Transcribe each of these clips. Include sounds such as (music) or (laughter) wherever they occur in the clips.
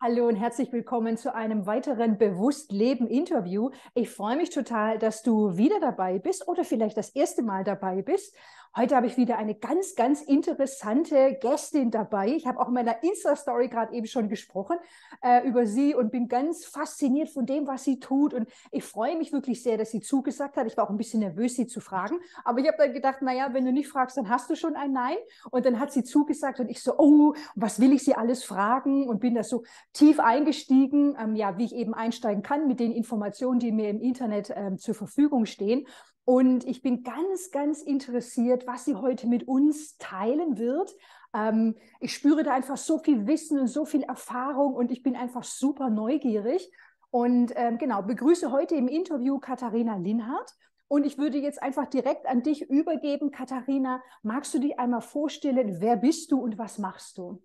Hallo und herzlich willkommen zu einem weiteren Bewusst Leben Interview. Ich freue mich total, dass du wieder dabei bist oder vielleicht das erste Mal dabei bist. Heute habe ich wieder eine ganz, ganz interessante Gästin dabei. Ich habe auch in meiner Insta-Story gerade eben schon gesprochen äh, über sie und bin ganz fasziniert von dem, was sie tut. Und ich freue mich wirklich sehr, dass sie zugesagt hat. Ich war auch ein bisschen nervös, sie zu fragen. Aber ich habe dann gedacht, naja, wenn du nicht fragst, dann hast du schon ein Nein. Und dann hat sie zugesagt und ich so, oh, was will ich sie alles fragen? Und bin da so tief eingestiegen, ähm, ja, wie ich eben einsteigen kann mit den Informationen, die mir im Internet ähm, zur Verfügung stehen. Und ich bin ganz, ganz interessiert, was sie heute mit uns teilen wird. Ähm, ich spüre da einfach so viel Wissen und so viel Erfahrung und ich bin einfach super neugierig. Und ähm, genau, begrüße heute im Interview Katharina Linhardt. Und ich würde jetzt einfach direkt an dich übergeben. Katharina, magst du dich einmal vorstellen, wer bist du und was machst du?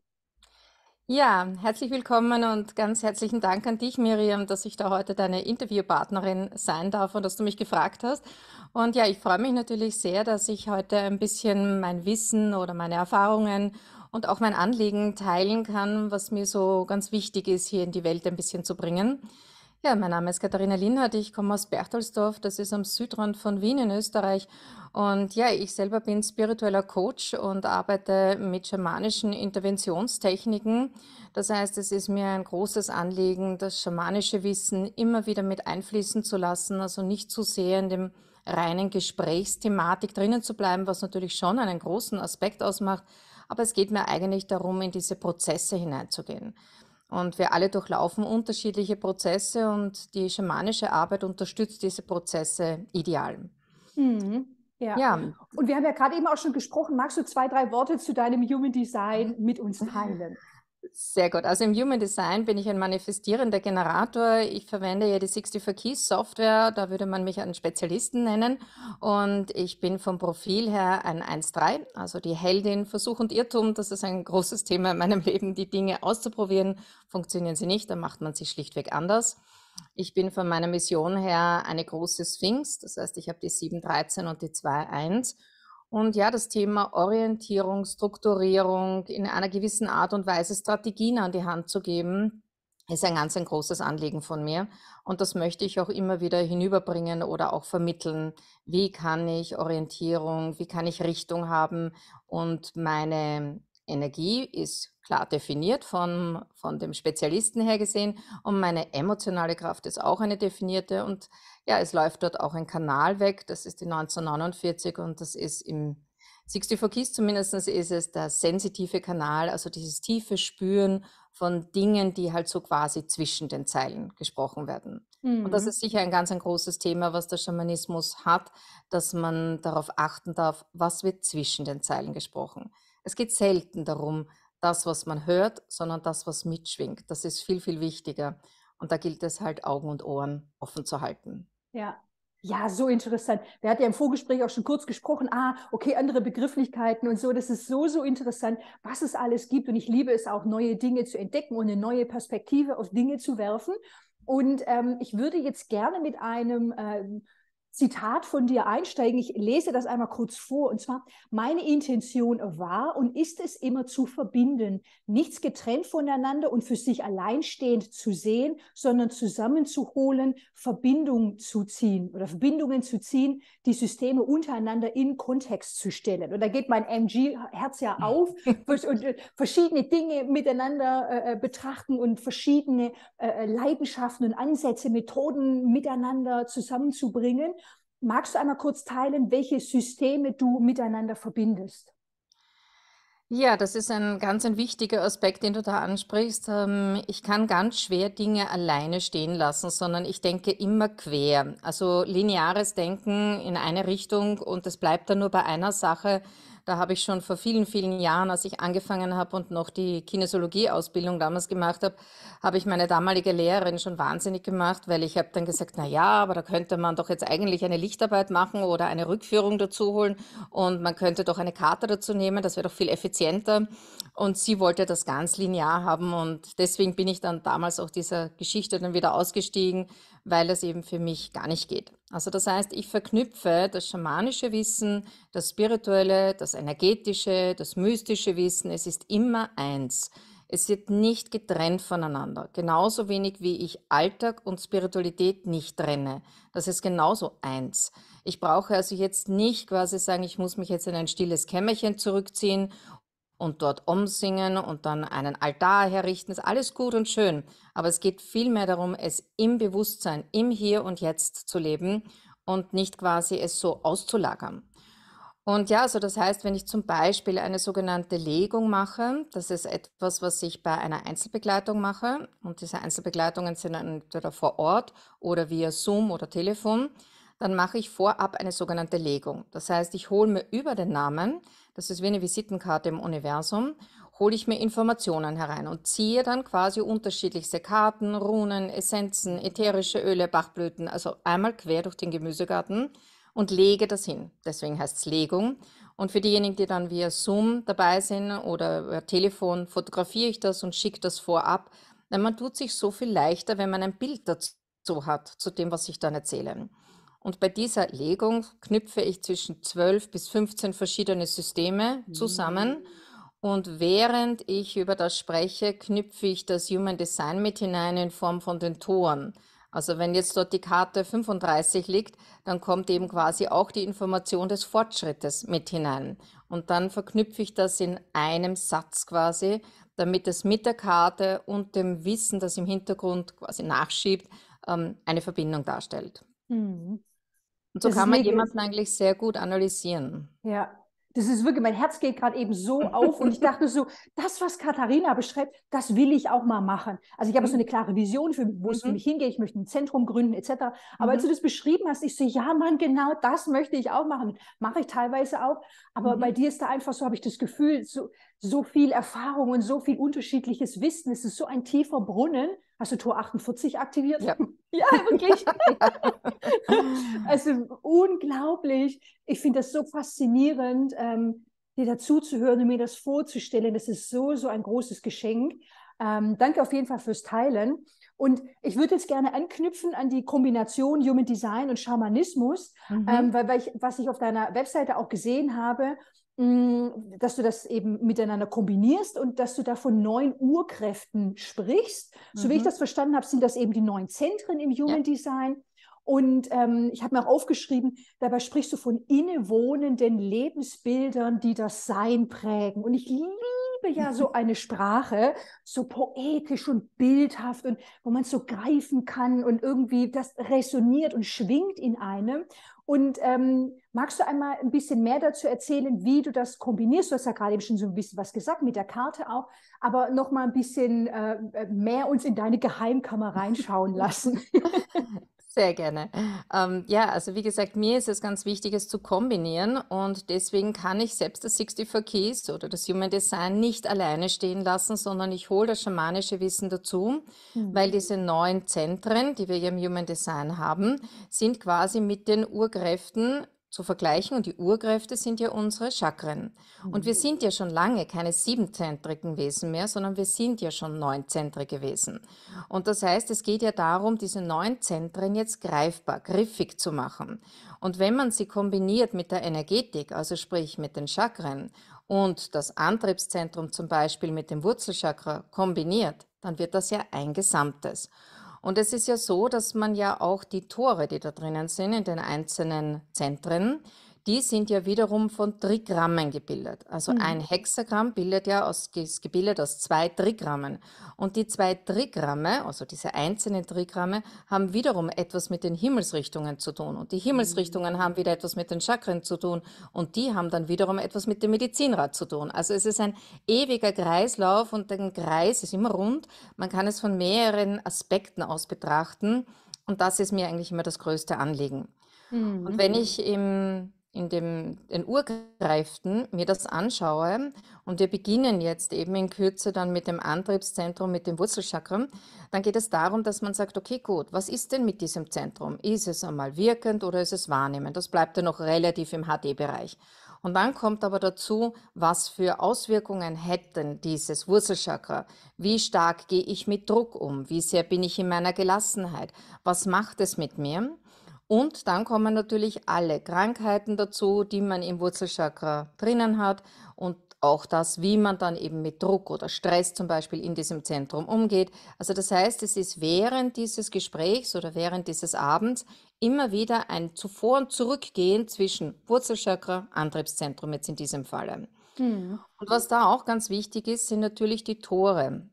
Ja, herzlich willkommen und ganz herzlichen Dank an dich, Miriam, dass ich da heute deine Interviewpartnerin sein darf und dass du mich gefragt hast. Und ja, ich freue mich natürlich sehr, dass ich heute ein bisschen mein Wissen oder meine Erfahrungen und auch mein Anliegen teilen kann, was mir so ganz wichtig ist, hier in die Welt ein bisschen zu bringen. Ja, mein Name ist Katharina Linhardt, ich komme aus Berchtesdorf, das ist am Südrand von Wien in Österreich. Und ja, ich selber bin spiritueller Coach und arbeite mit schamanischen Interventionstechniken. Das heißt, es ist mir ein großes Anliegen, das schamanische Wissen immer wieder mit einfließen zu lassen, also nicht zu sehr in dem reinen Gesprächsthematik drinnen zu bleiben, was natürlich schon einen großen Aspekt ausmacht. Aber es geht mir eigentlich darum, in diese Prozesse hineinzugehen. Und wir alle durchlaufen unterschiedliche Prozesse und die schamanische Arbeit unterstützt diese Prozesse ideal. Mhm. Ja. ja. Und wir haben ja gerade eben auch schon gesprochen. Magst du zwei, drei Worte zu deinem Human Design mit uns teilen? Sehr gut. Also im Human Design bin ich ein manifestierender Generator. Ich verwende ja die 64 Keys Software. Da würde man mich einen Spezialisten nennen. Und ich bin vom Profil her ein 1-3, also die Heldin Versuch und Irrtum. Das ist ein großes Thema in meinem (laughs) Leben, die Dinge auszuprobieren. Funktionieren sie nicht, dann macht man sie schlichtweg anders. Ich bin von meiner Mission her eine große Sphinx. Das heißt, ich habe die 713 und die 2, 1 und ja, das Thema Orientierung, Strukturierung, in einer gewissen Art und Weise Strategien an die Hand zu geben, ist ein ganz ein großes Anliegen von mir. Und das möchte ich auch immer wieder hinüberbringen oder auch vermitteln. Wie kann ich Orientierung, wie kann ich Richtung haben? Und meine Energie ist klar definiert von, von dem Spezialisten her gesehen. Und meine emotionale Kraft ist auch eine definierte. Und ja, es läuft dort auch ein Kanal weg, das ist die 1949 und das ist im 64 Keys zumindest ist es der sensitive Kanal, also dieses tiefe Spüren von Dingen, die halt so quasi zwischen den Zeilen gesprochen werden. Mhm. Und das mhm. ist sicher ein ganz ein großes Thema, was der Schamanismus hat, dass man darauf achten darf, was wird zwischen den Zeilen gesprochen. Es geht selten darum, das, was man hört, sondern das, was mitschwingt. Das ist viel, viel wichtiger. Und da gilt es halt, Augen und Ohren offen zu halten. Ja. Ja, so interessant. Wir hatten ja im Vorgespräch auch schon kurz gesprochen. Ah, okay, andere Begrifflichkeiten und so. Das ist so, so interessant, was es alles gibt. Und ich liebe es auch, neue Dinge zu entdecken und eine neue Perspektive auf Dinge zu werfen. Und ähm, ich würde jetzt gerne mit einem ähm, Zitat von dir einsteigen. Ich lese das einmal kurz vor. Und zwar, meine Intention war und ist es immer zu verbinden, nichts getrennt voneinander und für sich alleinstehend zu sehen, sondern zusammenzuholen, Verbindungen zu ziehen oder Verbindungen zu ziehen, die Systeme untereinander in Kontext zu stellen. Und da geht mein MG-Herz ja auf (laughs) und äh, verschiedene Dinge miteinander äh, äh betrachten und verschiedene äh, äh, Leidenschaften und Ansätze, Methoden miteinander zusammenzubringen magst du einmal kurz teilen, welche Systeme du miteinander verbindest? Ja, das ist ein ganz ein wichtiger Aspekt, den du da ansprichst. Ähm, ich kann ganz schwer Dinge alleine stehen lassen, sondern ich denke immer quer. Also lineares Denken in eine Richtung und es bleibt dann nur bei einer Sache da habe ich schon vor vielen, vielen Jahren, als ich angefangen habe und noch die Kinesiologie-Ausbildung damals gemacht habe, habe ich meine damalige Lehrerin schon wahnsinnig gemacht, weil ich habe dann gesagt, na ja, aber da könnte man doch jetzt eigentlich eine Lichtarbeit machen oder eine Rückführung dazu holen und man könnte doch eine Karte dazu nehmen, das wäre doch viel effizienter. Und sie wollte das ganz linear haben und deswegen bin ich dann damals auch dieser Geschichte dann wieder ausgestiegen, weil das eben für mich gar nicht geht. Also das heißt, ich verknüpfe das schamanische Wissen, das spirituelle, das energetische, das mystische Wissen. Es ist immer eins. Es wird nicht getrennt voneinander. Genauso wenig wie ich Alltag und Spiritualität nicht trenne. Das ist genauso eins. Ich brauche also jetzt nicht quasi sagen, ich muss mich jetzt in ein stilles Kämmerchen zurückziehen und dort umsingen und dann einen Altar herrichten, ist alles gut und schön. Aber es geht vielmehr darum, es im Bewusstsein, im Hier und Jetzt zu leben und nicht quasi es so auszulagern. Und ja, also das heißt, wenn ich zum Beispiel eine sogenannte Legung mache, das ist etwas, was ich bei einer Einzelbegleitung mache. Und diese Einzelbegleitungen sind entweder vor Ort oder via Zoom oder Telefon. Dann mache ich vorab eine sogenannte Legung. Das heißt, ich hole mir über den Namen das ist wie eine Visitenkarte im Universum, hole ich mir Informationen herein und ziehe dann quasi unterschiedlichste Karten, Runen, Essenzen, ätherische Öle, Bachblüten, also einmal quer durch den Gemüsegarten und lege das hin. Deswegen heißt es Legung. Und für diejenigen, die dann via Zoom dabei sind oder über Telefon, fotografiere ich das und schicke das vorab. Denn man tut sich so viel leichter, wenn man ein Bild dazu hat, zu dem, was ich dann erzähle. Und bei dieser Legung knüpfe ich zwischen 12 bis 15 verschiedene Systeme zusammen. Mhm. Und während ich über das spreche, knüpfe ich das Human Design mit hinein in Form von den Toren. Also wenn jetzt dort die Karte 35 liegt, dann kommt eben quasi auch die Information des Fortschrittes mit hinein. Und dann verknüpfe ich das in einem Satz quasi, damit es mit der Karte und dem Wissen, das im Hintergrund quasi nachschiebt, ähm, eine Verbindung darstellt. Mhm. Und so das kann man wirklich, jemanden eigentlich sehr gut analysieren. Ja, das ist wirklich, mein Herz geht gerade eben so (laughs) auf und ich dachte so, das, was Katharina beschreibt, das will ich auch mal machen. Also ich habe mhm. so eine klare Vision, für, wo es für mhm. mich hingeht, ich möchte ein Zentrum gründen etc. Aber mhm. als du das beschrieben hast, ich so, ja Mann, genau das möchte ich auch machen. Mache ich teilweise auch, aber bei mhm. dir ist da einfach so, habe ich das Gefühl, so, so viel Erfahrung und so viel unterschiedliches Wissen. Es ist so ein tiefer Brunnen, Hast du Tor 48 aktiviert? Ja, (laughs) ja wirklich. (laughs) also unglaublich. Ich finde das so faszinierend, ähm, dir dazuzuhören und mir das vorzustellen. Das ist so, so ein großes Geschenk. Ähm, danke auf jeden Fall fürs Teilen. Und ich würde jetzt gerne anknüpfen an die Kombination Human Design und Schamanismus, mhm. ähm, weil, weil ich, was ich auf deiner Webseite auch gesehen habe, Mm, dass du das eben miteinander kombinierst und dass du da von neuen Urkräften sprichst. Mhm. So wie ich mhm. das verstanden habe, sind das eben die neuen Zentren im Human ja. Design. Und ähm, ich habe mir auch aufgeschrieben, dabei sprichst du von innewohnenden Lebensbildern, die das Sein prägen. Und ich liebe ja so (laughs) eine Sprache, so poetisch und bildhaft und wo man so greifen kann und irgendwie das resoniert und schwingt in einem. Und ähm, magst du einmal ein bisschen mehr dazu erzählen, wie du das kombinierst? Du hast ja gerade eben schon so ein bisschen was gesagt mit der Karte auch, aber noch mal ein bisschen äh, äh mehr uns in deine Geheimkammer reinschauen lassen. (laughs) (laughs) Sehr gerne. Ähm, ja, also wie gesagt, mir ist es ganz wichtig, es zu kombinieren und deswegen kann ich selbst das 64 Keys oder das Human Design nicht alleine stehen lassen, sondern ich hole das schamanische Wissen dazu, mhm. weil diese neuen Zentren, die wir hier im Human Design haben, sind quasi mit den Urkräften zu vergleichen und die Urkräfte sind ja unsere Chakren. Und wir sind ja schon lange keine siebenzentrigen Wesen mehr, sondern wir sind ja schon neunzentrige Wesen. Und das heißt, es geht ja darum, diese neun Zentren jetzt greifbar, griffig zu machen. Und wenn man sie kombiniert mit der Energetik, also sprich mit den Chakren und das Antriebszentrum zum Beispiel mit dem Wurzelchakra kombiniert, dann wird das ja ein Gesamtes. Und es ist ja so, dass man ja auch die Tore, die da drinnen sind, in den einzelnen Zentren, die sind ja wiederum von Trigrammen gebildet. Also mhm. ein Hexagramm bildet ja aus, ist gebildet aus zwei Trigrammen. Und die zwei Trigramme, also diese einzelnen Trigramme, haben wiederum etwas mit den Himmelsrichtungen zu tun. Und die mhm. Himmelsrichtungen mhm. haben wieder etwas mit den Chakren zu tun. Und die haben dann wiederum etwas mit dem Medizinrad zu tun. Also es ist ein ewiger Kreislauf und der Kreis ist immer rund. Man kann es von mehreren Aspekten aus betrachten. Und das ist mir eigentlich immer das größte Anliegen. Mhm. Und wenn ich im in dem, den Urkräften mir das anschaue und wir beginnen jetzt eben in Kürze dann mit dem Antriebszentrum, mit dem Wurzelchakra, dann geht es darum, dass man sagt, okay, gut, was ist denn mit diesem Zentrum? Ist es einmal wirkend oder ist es wahrnehmend? Das bleibt ja noch relativ im HD-Bereich. Und dann kommt aber dazu, was für Auswirkungen hätten dieses Wurzelchakra? Wie stark gehe ich mit Druck um? Wie sehr bin ich in meiner Gelassenheit? Was macht es mit mir? Und dann kommen natürlich alle Krankheiten dazu, die man im Wurzelchakra drinnen hat und auch das, wie man dann eben mit Druck oder Stress zum Beispiel in diesem Zentrum umgeht. Also das heißt, es ist während dieses Gesprächs oder während dieses Abends immer wieder ein Zuvor- und Zurückgehen zwischen Wurzelchakra, Antriebszentrum jetzt in diesem Falle. Mhm. Und was da auch ganz wichtig ist, sind natürlich die Tore,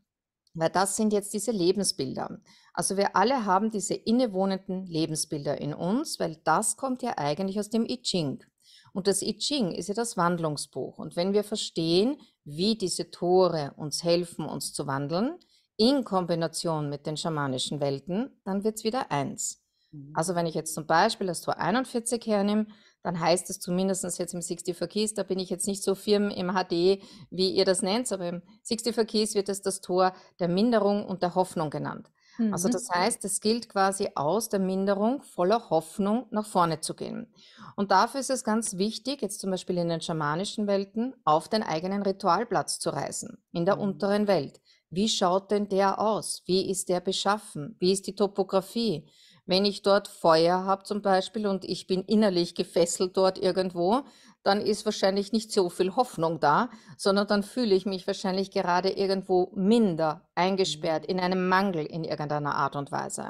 weil das sind jetzt diese Lebensbilder. Also wir alle haben diese innewohnenden Lebensbilder in uns, weil das kommt ja eigentlich aus dem I Ching. Und das I Ching ist ja das Wandlungsbuch. Und wenn wir verstehen, wie diese Tore uns helfen, uns zu wandeln, in Kombination mit den schamanischen Welten, dann wird es wieder eins. Mhm. Also wenn ich jetzt zum Beispiel das Tor 41 hernehme, dann heißt es zumindest jetzt im 64 Keys, da bin ich jetzt nicht so firm im HD, wie ihr das nennt, aber im 64 Keys wird es das Tor der Minderung und der Hoffnung genannt. Also mhm. Also das heißt, es gilt quasi aus der Minderung voller Hoffnung nach vorne zu gehen. Und dafür ist es ganz wichtig, jetzt zum Beispiel in den schamanischen Welten, auf den eigenen Ritualplatz zu reisen, in der mhm. unteren Welt. Wie schaut denn der aus? Wie ist der beschaffen? Wie ist die Topografie? Wenn ich dort Feuer habe zum Beispiel und ich bin innerlich gefesselt dort irgendwo, dann ist wahrscheinlich nicht so viel Hoffnung da, sondern dann fühle ich mich wahrscheinlich gerade irgendwo minder eingesperrt, mhm. in einem Mangel in irgendeiner Art und Weise.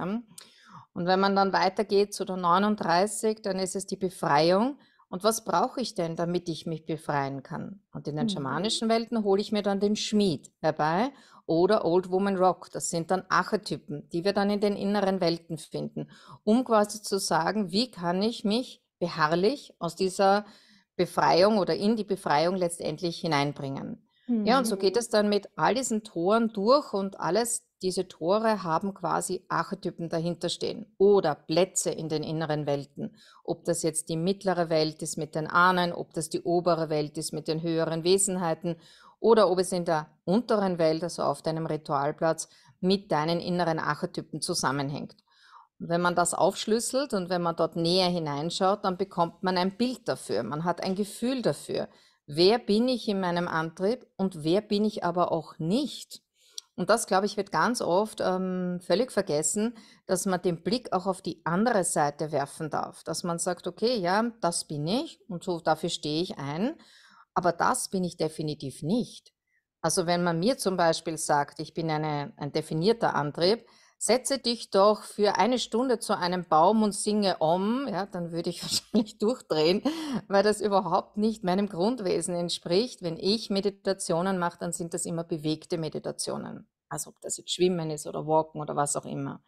Und wenn man dann weitergeht zu der 39, dann ist es die Befreiung. Und was brauche ich denn, damit ich mich befreien kann? Und in den mhm. schamanischen Welten hole ich mir dann den Schmied herbei oder Old Woman Rock. Das sind dann Archetypen, die wir dann in den inneren Welten finden, um quasi zu sagen, wie kann ich mich beharrlich aus dieser Befreiung oder in die Befreiung letztendlich hineinbringen. Mhm. Ja, und so geht mhm. es dann mit all diesen Toren durch und alles, diese Tore haben quasi Archetypen dahinter stehen oder Plätze in den inneren Welten. Ob das jetzt die mittlere Welt ist mit den Ahnen, ob das die obere Welt ist mit den höheren Wesenheiten oder ob es in der unteren Welt, also auf deinem Ritualplatz, mit deinen inneren Archetypen zusammenhängt. Wenn man das aufschlüsselt und wenn man dort näher hineinschaut, dann bekommt man ein Bild dafür, man hat ein Gefühl dafür. Wer bin ich in meinem Antrieb und wer bin ich aber auch nicht? Und das, glaube ich, wird ganz oft ähm, völlig vergessen, dass man den Blick auch auf die andere Seite werfen darf. Dass man sagt, okay, ja, das bin ich und so dafür stehe ich ein, aber das bin ich definitiv nicht. Also wenn man mir zum Beispiel sagt, ich bin eine, ein definierter Antrieb, setze dich doch für eine Stunde zu einem Baum und singe Om, ja, dann würde ich (laughs) wahrscheinlich durchdrehen, weil das überhaupt nicht meinem Grundwesen entspricht. Wenn ich Meditationen mache, dann sind das immer bewegte Meditationen. Also ob das jetzt Schwimmen ist oder Walken oder was auch immer.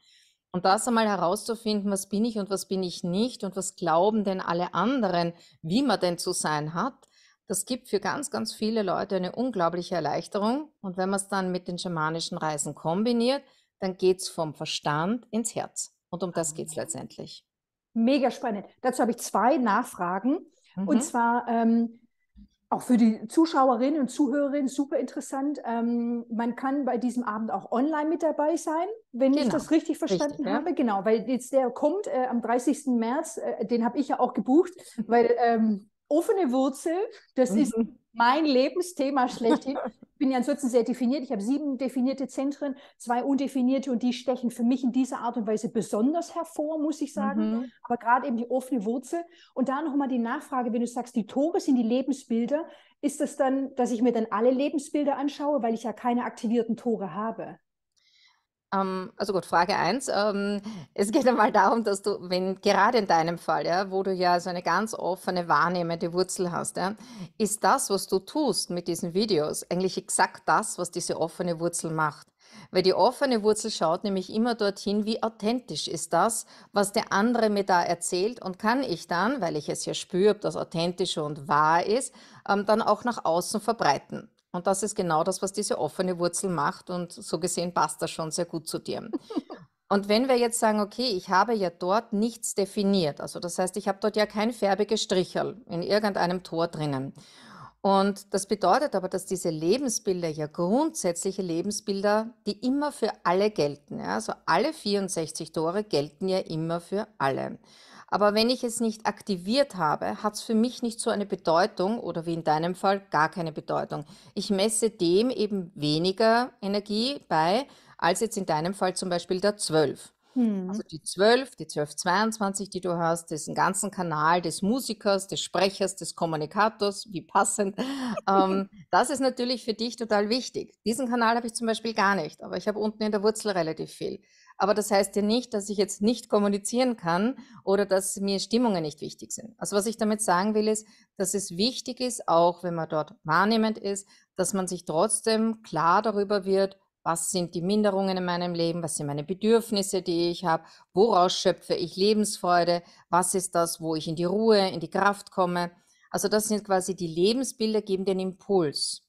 Und das einmal herauszufinden, was bin ich und was bin ich nicht und was glauben denn alle anderen, wie man denn zu sein hat, das gibt für ganz, ganz viele Leute eine unglaubliche Erleichterung. Und wenn man es dann mit den schamanischen Reisen kombiniert, dann geht es vom Verstand ins Herz. Und um das geht es ah. letztendlich. Mega spannend. Dazu habe ich zwei Nachfragen. Mhm. Und zwar ähm, auch für die Zuschauerinnen und Zuhörerinnen super interessant. Ähm, man kann bei diesem Abend auch online mit dabei sein, wenn genau. ich das genau. richtig verstanden richtig, habe. Ja. Genau, weil jetzt der kommt äh, am 30. März, äh, den habe ich ja auch gebucht, mhm. weil ähm, offene Wurzel, das mhm. ist mein Lebensthema schlechthin. (laughs) bin ja ansonsten sehr definiert. Ich habe sieben definierte Zentren, zwei undefinierte und die stechen für mich in dieser Art und Weise besonders hervor, muss ich sagen. Mhm. Aber gerade eben die offene Wurzel. Und da nochmal die Nachfrage, wenn du sagst, die Tore sind die Lebensbilder, ist das dann, dass ich mir dann alle Lebensbilder anschaue, weil ich ja keine aktivierten Tore habe? Ähm, also gut, Frage 1. Ähm, es geht einmal darum, dass du, wenn gerade in deinem Fall, ja, wo du ja so eine ganz offene, wahrnehmende Wurzel hast, ja, ist das, was du tust mit diesen Videos, eigentlich exakt das, was diese offene Wurzel macht. Weil die offene Wurzel schaut nämlich immer dorthin, wie authentisch ist das, was der andere mir da erzählt und kann ich dann, weil ich es ja spüre, ob das authentisch und wahr ist, ähm, dann auch nach außen verbreiten. Und das ist genau das, was diese offene Wurzel macht. Und so gesehen passt das schon sehr gut zu dir. (laughs) Und wenn wir jetzt sagen, okay, ich habe ja dort nichts definiert, also das heißt, ich habe dort ja kein färbiges Strichel in irgendeinem Tor drinnen. Und das bedeutet aber, dass diese Lebensbilder ja grundsätzliche Lebensbilder, die immer für alle gelten. Ja? Also alle 64 Tore gelten ja immer für alle. Aber wenn ich es nicht aktiviert habe, hat es für mich nicht so eine Bedeutung oder wie in deinem Fall gar keine Bedeutung. Ich messe dem eben weniger Energie bei, als jetzt in deinem Fall zum Beispiel der 12. Hm. Also die 12, die 1222, die du hast, diesen ganzen Kanal des Musikers, des Sprechers, des Kommunikators, wie passend. (laughs) ähm, das ist natürlich für dich total wichtig. Diesen Kanal habe ich zum Beispiel gar nicht, aber ich habe unten in der Wurzel relativ viel. Aber das heißt ja nicht, dass ich jetzt nicht kommunizieren kann oder dass mir Stimmungen nicht wichtig sind. Also was ich damit sagen will, ist, dass es wichtig ist, auch wenn man dort wahrnehmend ist, dass man sich trotzdem klar darüber wird, was sind die Minderungen in meinem Leben? Was sind meine Bedürfnisse, die ich habe? Woraus schöpfe ich Lebensfreude? Was ist das, wo ich in die Ruhe, in die Kraft komme? Also das sind quasi die Lebensbilder, geben den Impuls.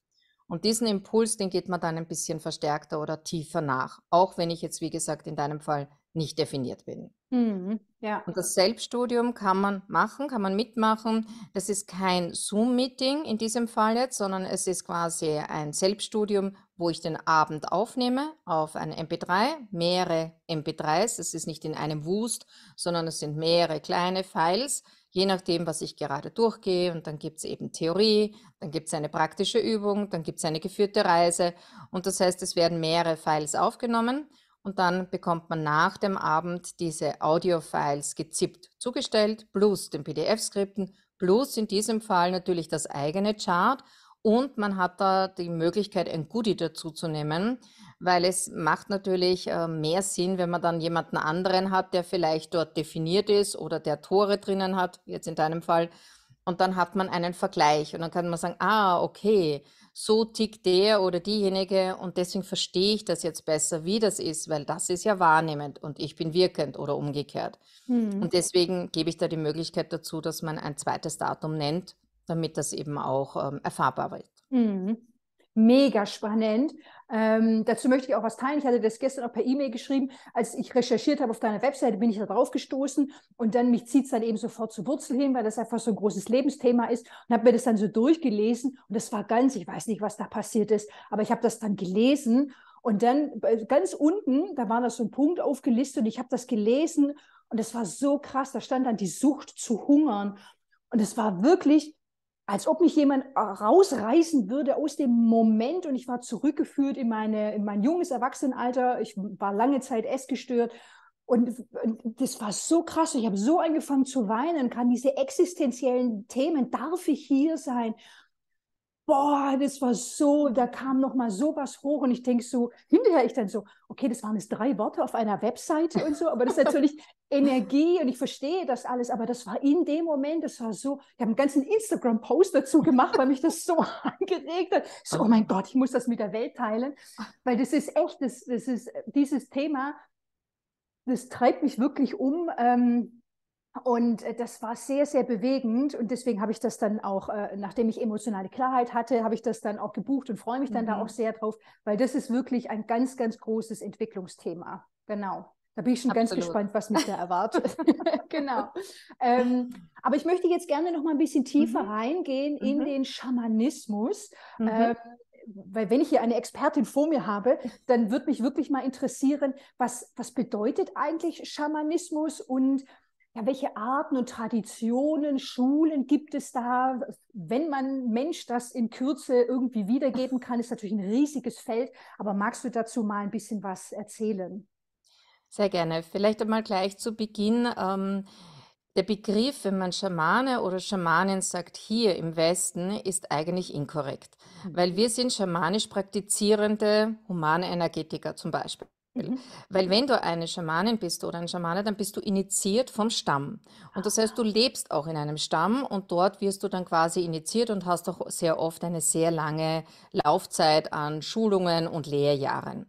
Und diesen Impuls, den geht man dann ein bisschen verstärkter oder tiefer nach, auch wenn ich jetzt, wie gesagt, in deinem Fall nicht definiert bin. Mhm, ja. Und das Selbststudium kann man machen, kann man mitmachen. Das ist kein Zoom-Meeting in diesem Fall jetzt, sondern es ist quasi ein Selbststudium, wo ich den Abend aufnehme auf ein MP3, mehrere MP3s. Es ist nicht in einem Wust, sondern es sind mehrere kleine Files je nachdem, was ich gerade durchgehe. Und dann gibt es eben Theorie, dann gibt es eine praktische Übung, dann gibt es eine geführte Reise. Und das heißt, es werden mehrere Files aufgenommen und dann bekommt man nach dem Abend diese Audio-Files gezippt zugestellt, plus den PDF-Skripten, plus in diesem Fall natürlich das eigene Chart. Und man hat da die Möglichkeit, ein Goodie dazu zu nehmen, weil es macht natürlich äh, mehr Sinn, wenn man dann jemanden anderen hat, der vielleicht dort definiert ist oder der Tore drinnen hat, jetzt in deinem Fall. Und dann hat man einen Vergleich und dann kann man sagen, ah, okay, so tickt der oder diejenige und deswegen verstehe ich das jetzt besser, wie das ist, weil das ist ja wahrnehmend und ich bin wirkend oder umgekehrt. Mhm. Und deswegen gebe ich da die Möglichkeit dazu, dass man ein zweites Datum nennt, damit das eben auch ähm, erfahrbar wird. Mhm mega spannend. Ähm, dazu möchte ich auch was teilen. Ich hatte das gestern auch per E-Mail geschrieben. Als ich recherchiert habe auf deiner Webseite, bin ich da drauf gestoßen und dann mich zieht es dann eben sofort zur Wurzel hin, weil das einfach so ein großes Lebensthema ist und habe mir das dann so durchgelesen und das war ganz, ich weiß nicht, was da passiert ist, aber ich habe das dann gelesen und dann äh, ganz unten, da war das so ein Punkt aufgelistet und ich habe das gelesen und das war so krass. Da stand dann die Sucht zu hungern und es war wirklich als ob mich jemand äh, rausreißen würde aus dem Moment und ich war zurückgeführt in, meine, in mein junges Erwachsenenalter. Ich war lange Zeit essgestört und, und das war so krass. Ich habe so angefangen zu weinen, kann diese existenziellen Themen, darf ich hier sein? boah, das war so, da kam noch mal sowas hoch und ich denke so, hinterher ich dann so, okay, das waren jetzt drei Worte auf einer Webseite und so, aber das ist natürlich (laughs) Energie und ich verstehe das alles, aber das war in dem Moment, das war so, ich habe einen ganzen Instagram-Post dazu gemacht, weil mich das so (laughs) angeregt hat. So, oh mein Gott, ich muss das mit der Welt teilen, weil das ist echt, das, das ist dieses Thema, das treibt mich wirklich um. Ähm, und äh, das war sehr, sehr bewegend. Und deswegen habe ich das dann auch, äh, nachdem ich emotionale Klarheit hatte, habe ich das dann auch gebucht und freue mich dann mhm. da auch mhm. sehr drauf, weil das ist wirklich ein ganz, ganz großes Entwicklungsthema. Genau. Da bin ich schon Absolut. ganz gespannt, was mich da erwartet. (laughs) (laughs) genau. Ähm, aber ich möchte jetzt gerne noch mal ein bisschen tiefer mhm. reingehen in mhm. den Schamanismus. Mhm. Ähm, weil wenn ich hier eine Expertin vor mir habe, dann würde mich wirklich mal interessieren, was, was bedeutet eigentlich Schamanismus und ja, welche Arten und Traditionen, Schulen gibt es da? Wenn man Mensch das in Kürze irgendwie wiedergeben kann, ist natürlich ein riesiges Feld. Aber magst du dazu mal ein bisschen was erzählen? Sehr gerne. Vielleicht einmal gleich zu Beginn. Ähm, der Begriff, wenn man Schamane oder Schamanin sagt, hier im Westen, ist eigentlich inkorrekt, weil mhm. wir sind schamanisch praktizierende humane Energetiker zum Beispiel. Mhm. Weil wenn du eine Schamanin bist oder ein Schamane, dann bist du initiiert vom Stamm. Und das heißt, du lebst auch in einem Stamm und dort wirst du dann quasi initiiert und hast auch sehr oft eine sehr lange Laufzeit an Schulungen und Lehrjahren.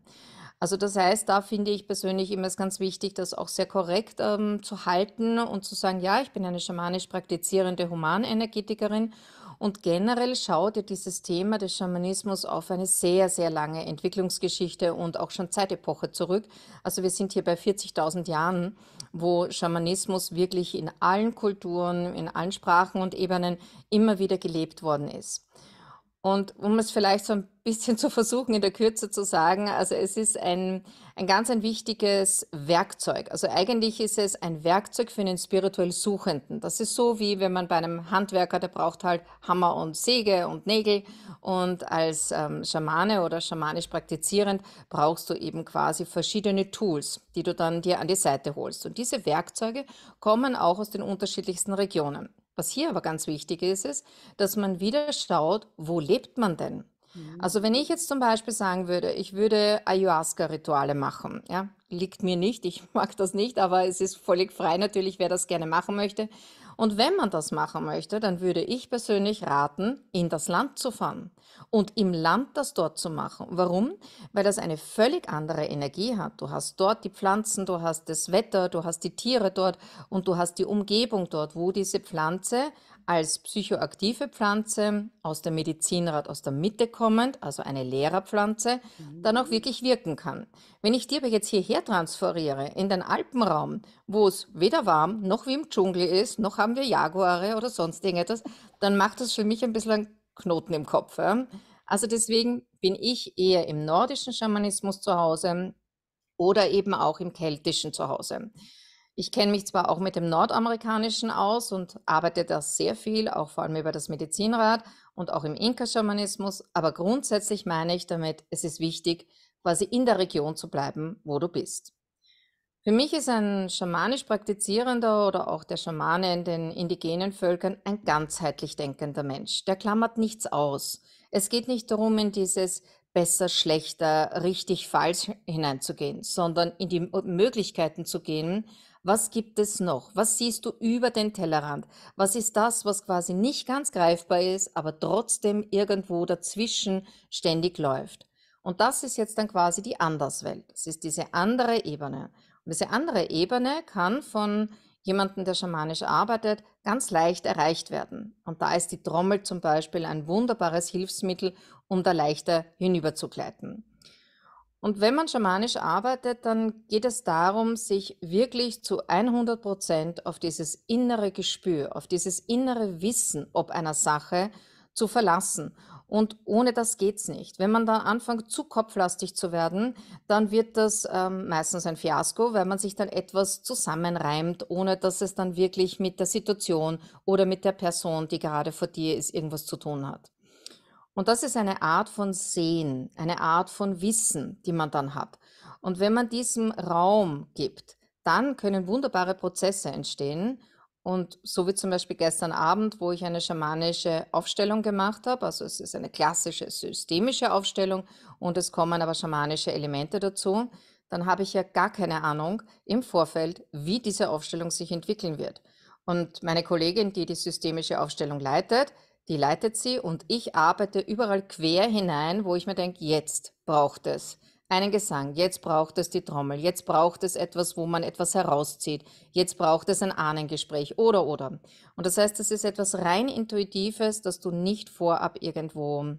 Also das heißt, da finde ich persönlich immer es ganz wichtig, das auch sehr korrekt ähm, zu halten und zu sagen, ja, ich bin eine schamanisch praktizierende Humanenergetikerin und generell schaut ja dieses Thema des Schamanismus auf eine sehr, sehr lange Entwicklungsgeschichte und auch schon Zeitepoche zurück. Also wir sind hier bei 40.000 Jahren, wo Schamanismus wirklich in allen Kulturen, in allen Sprachen und Ebenen immer wieder gelebt worden ist. Und um es vielleicht so ein bisschen (laughs) zu versuchen, in der Kürze zu sagen, also es ist ein, ein ganz ein wichtiges Werkzeug. Also eigentlich ist es ein Werkzeug für einen spirituell Suchenden. Das ist so wie wenn man bei einem Handwerker, der braucht halt Hammer und Säge und Nägel. Und als ähm, Schamane oder schamanisch praktizierend brauchst du eben quasi verschiedene Tools, die du dann dir an die Seite holst. Und diese Werkzeuge kommen auch aus den unterschiedlichsten Regionen. Was hier aber ganz wichtig ist, ist, dass man wieder schaut, wo lebt man denn? Mhm. Also wenn ich jetzt zum Beispiel sagen würde, ich würde Ayahuasca-Rituale machen, ja, liegt mir nicht, ich (laughs) mag das nicht, aber es ist völlig frei natürlich, wer das gerne machen möchte. Und wenn man das machen möchte, dann würde ich persönlich raten, in das Land zu fahren und im Land das dort zu machen. Warum? Weil das eine völlig andere Energie hat. Du hast dort die Pflanzen, du hast das Wetter, du hast die Tiere dort und du hast die Umgebung dort, wo diese Pflanze als psychoaktive Pflanze aus dem Medizinrat aus der Mitte kommend, also eine Lehrerpflanze, dann auch wirklich wirken kann. Wenn ich dir aber jetzt hierher transferiere, in den Alpenraum, wo es weder warm noch wie im Dschungel ist, noch haben wir Jaguare oder sonst irgendetwas, dann macht das für mich ein bisschen Knoten im Kopf. Ja? Also deswegen bin ich eher im nordischen Schamanismus zu Hause oder eben auch im keltischen zu Hause. Ich kenne mich zwar auch mit dem nordamerikanischen aus und arbeite da sehr viel, auch vor allem über das Medizinrad und auch im Inka-Schamanismus, aber grundsätzlich meine ich damit, es ist wichtig, quasi in der Region zu bleiben, wo du bist. Für mich ist ein schamanisch praktizierender oder auch der Schamane in den indigenen Völkern ein ganzheitlich denkender Mensch. Der klammert nichts aus. Es geht nicht darum, in dieses besser, schlechter, richtig, falsch hineinzugehen, sondern in die Möglichkeiten zu gehen, was gibt es noch? Was siehst du über den Tellerrand? Was ist das, was quasi nicht ganz greifbar ist, aber trotzdem irgendwo dazwischen ständig läuft? Und das ist jetzt dann quasi die Anderswelt. Das ist diese andere Ebene diese andere Ebene kann von jemandem, der schamanisch arbeitet, ganz leicht erreicht werden. Und da ist die Trommel zum Beispiel ein wunderbares Hilfsmittel, um da leichter hinüberzugleiten. Und wenn man schamanisch arbeitet, dann geht es darum, sich wirklich zu 100 Prozent auf dieses innere Gespür, auf dieses innere Wissen ob einer Sache zu verlassen und ohne das geht es nicht. Wenn man dann anfängt, zu kopflastig zu werden, dann wird das ähm, meistens ein Fiasko, weil man sich dann etwas zusammenreimt, ohne dass es dann wirklich mit der Situation oder mit der Person, die gerade vor dir ist, irgendwas zu tun hat. Und das ist eine Art von Sehen, eine Art von Wissen, die man dann hat. Und wenn man diesem Raum gibt, dann können wunderbare Prozesse entstehen und so wie zum Beispiel gestern Abend, wo ich eine schamanische Aufstellung gemacht habe. Also es ist eine klassische systemische Aufstellung und es kommen aber schamanische Elemente dazu. Dann habe ich ja gar keine Ahnung im Vorfeld, wie diese Aufstellung sich entwickeln wird. Und meine Kollegin, die die systemische Aufstellung leitet, die leitet sie und ich arbeite überall quer hinein, wo ich mir denke, jetzt braucht es einen Gesang, jetzt braucht es die Trommel, jetzt braucht es etwas, wo man etwas herauszieht, jetzt braucht es ein Ahnengespräch oder oder. Und das heißt, es ist etwas rein Intuitives, das du nicht vorab irgendwo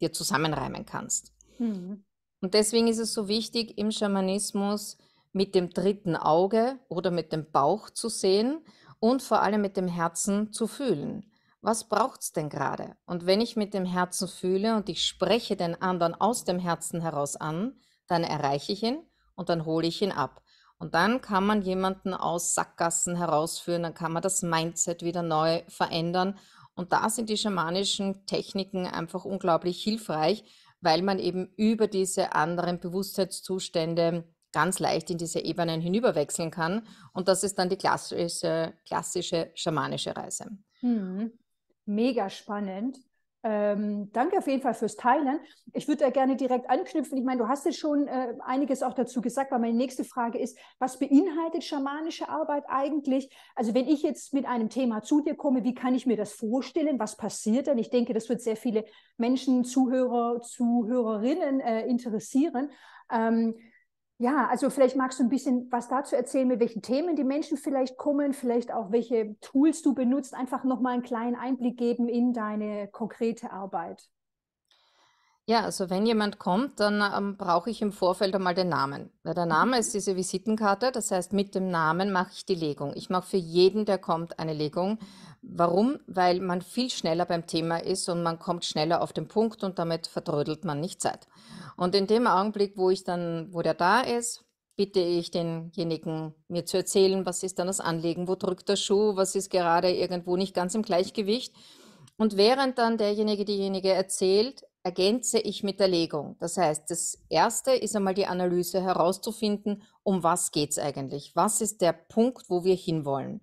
dir zusammenreimen kannst. Mhm. Und deswegen ist es so wichtig, im Schamanismus mit dem dritten Auge oder mit dem Bauch zu sehen und vor allem mit dem Herzen zu fühlen was braucht es denn gerade? Und wenn ich mit dem Herzen fühle und ich spreche den anderen aus dem Herzen heraus an, dann erreiche ich ihn und dann hole ich ihn ab. Und dann kann man jemanden aus Sackgassen herausführen, dann kann man das Mindset wieder neu verändern. Und da sind die schamanischen Techniken einfach unglaublich hilfreich, weil man eben über diese anderen Bewusstheitszustände ganz leicht in diese Ebenen hinüberwechseln kann. Und das ist dann die klassische, klassische schamanische Reise. Hm. Mega spannend. Ähm, danke auf jeden Fall fürs Teilen. Ich würde da gerne direkt anknüpfen. Ich meine, du hast jetzt schon äh, einiges auch dazu gesagt, weil meine nächste Frage ist, was beinhaltet schamanische Arbeit eigentlich? Also wenn ich jetzt mit einem Thema zu dir komme, wie kann ich mir das vorstellen? Was passiert denn? Ich denke, das wird sehr viele Menschen, Zuhörer, Zuhörerinnen äh, interessieren. Ähm, ja, also vielleicht magst du ein bisschen was dazu erzählen, mit welchen Themen die Menschen vielleicht kommen, vielleicht auch welche Tools du benutzt, einfach nochmal einen kleinen Einblick geben in deine konkrete Arbeit. Ja, also wenn jemand kommt, dann ähm, brauche ich im Vorfeld einmal den Namen. Weil der Name mhm. ist diese Visitenkarte, das heißt, mit dem Namen mache ich die Legung. Ich mache für jeden, der kommt, eine Legung. Warum? Weil man viel schneller beim Thema ist und man kommt schneller auf den Punkt und damit verdrödelt man nicht Zeit. Und in dem Augenblick, wo ich dann, wo der da ist, bitte ich denjenigen, mir zu erzählen, was ist dann das Anliegen, wo drückt der Schuh, was ist gerade irgendwo nicht ganz im Gleichgewicht. Und während dann derjenige, diejenige erzählt, ergänze ich mit der Legung. Das heißt, das erste ist einmal die Analyse herauszufinden, um was geht es eigentlich? Was ist der Punkt, wo wir hinwollen?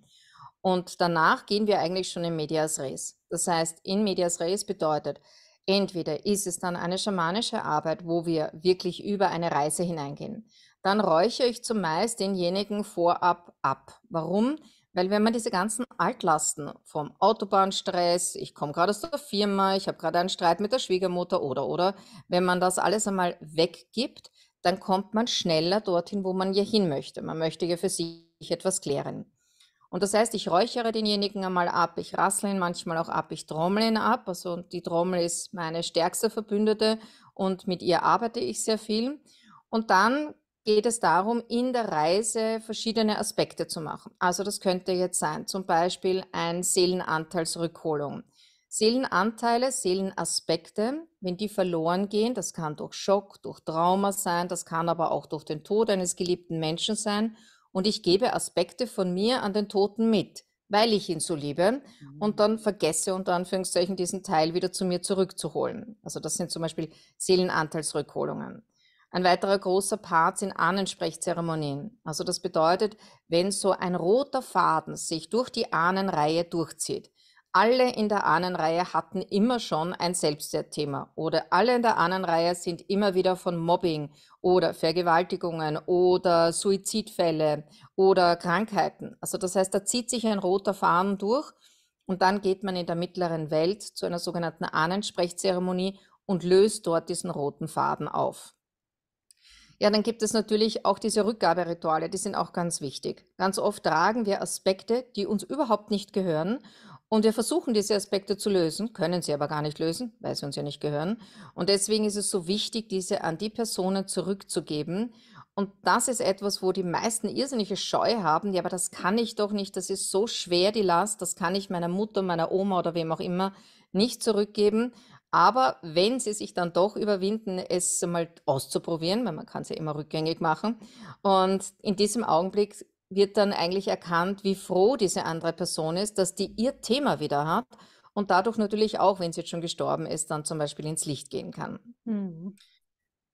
Und danach gehen wir eigentlich schon in Medias Res. Das heißt, in Medias Res bedeutet, entweder ist es dann eine schamanische Arbeit, wo wir wirklich über eine Reise hineingehen. Dann räuche ich zumeist denjenigen vorab ab. Warum? Weil wenn man diese ganzen Altlasten vom Autobahnstress, ich komme gerade aus der Firma, ich habe gerade einen Streit mit der Schwiegermutter oder oder, wenn man das alles einmal weggibt, dann kommt man schneller dorthin, wo man ja hin möchte. Man möchte ja für sich etwas klären. Und das heißt, ich räuchere denjenigen einmal ab, ich rassle ihn manchmal auch ab, ich trommel ihn ab. Also die Trommel ist meine stärkste Verbündete und mit ihr arbeite ich sehr viel. Und dann geht es darum, in der Reise verschiedene Aspekte zu machen. Also das könnte jetzt sein, zum Beispiel ein Seelenanteilsrückholung. Seelenanteile, Seelenaspekte, wenn die verloren gehen, das kann durch Schock, durch Trauma sein, das kann aber auch durch den Tod eines geliebten Menschen sein. Und ich gebe Aspekte von mir an den Toten mit, weil ich ihn so liebe mhm. und dann vergesse unter Anführungszeichen diesen Teil wieder zu mir zurückzuholen. Also das sind zum Beispiel Seelenanteilsrückholungen. Ein weiterer großer Part sind Ahnensprechzeremonien. Also das bedeutet, wenn so ein roter Faden sich durch die Ahnenreihe durchzieht, alle in der Ahnenreihe hatten immer schon ein Selbstwertthema oder alle in der Ahnenreihe sind immer wieder von Mobbing oder Vergewaltigungen oder Suizidfälle oder Krankheiten. Also das heißt, da zieht sich ein roter Faden durch und dann geht man in der mittleren Welt zu einer sogenannten Ahnensprechzeremonie und löst dort diesen roten Faden auf. Ja, dann gibt es natürlich auch diese Rückgaberituale, die sind auch ganz wichtig. Ganz oft tragen wir Aspekte, die uns überhaupt nicht gehören. Und wir versuchen diese Aspekte zu lösen, können sie aber gar nicht lösen, weil sie uns ja nicht gehören. Und deswegen ist es so wichtig, diese an die Personen zurückzugeben. Und das ist etwas, wo die meisten irrsinnige Scheu haben. Ja, aber das kann ich doch nicht. Das ist so schwer, die Last. Das kann ich meiner Mutter, meiner Oma oder wem auch immer nicht zurückgeben. Aber wenn sie sich dann doch überwinden, es mal auszuprobieren, weil man kann es ja immer rückgängig machen. Und in diesem Augenblick wird dann eigentlich erkannt, wie froh diese andere Person ist, dass die ihr Thema wieder hat und dadurch natürlich auch, wenn sie jetzt schon gestorben ist, dann zum Beispiel ins Licht gehen kann. Mhm.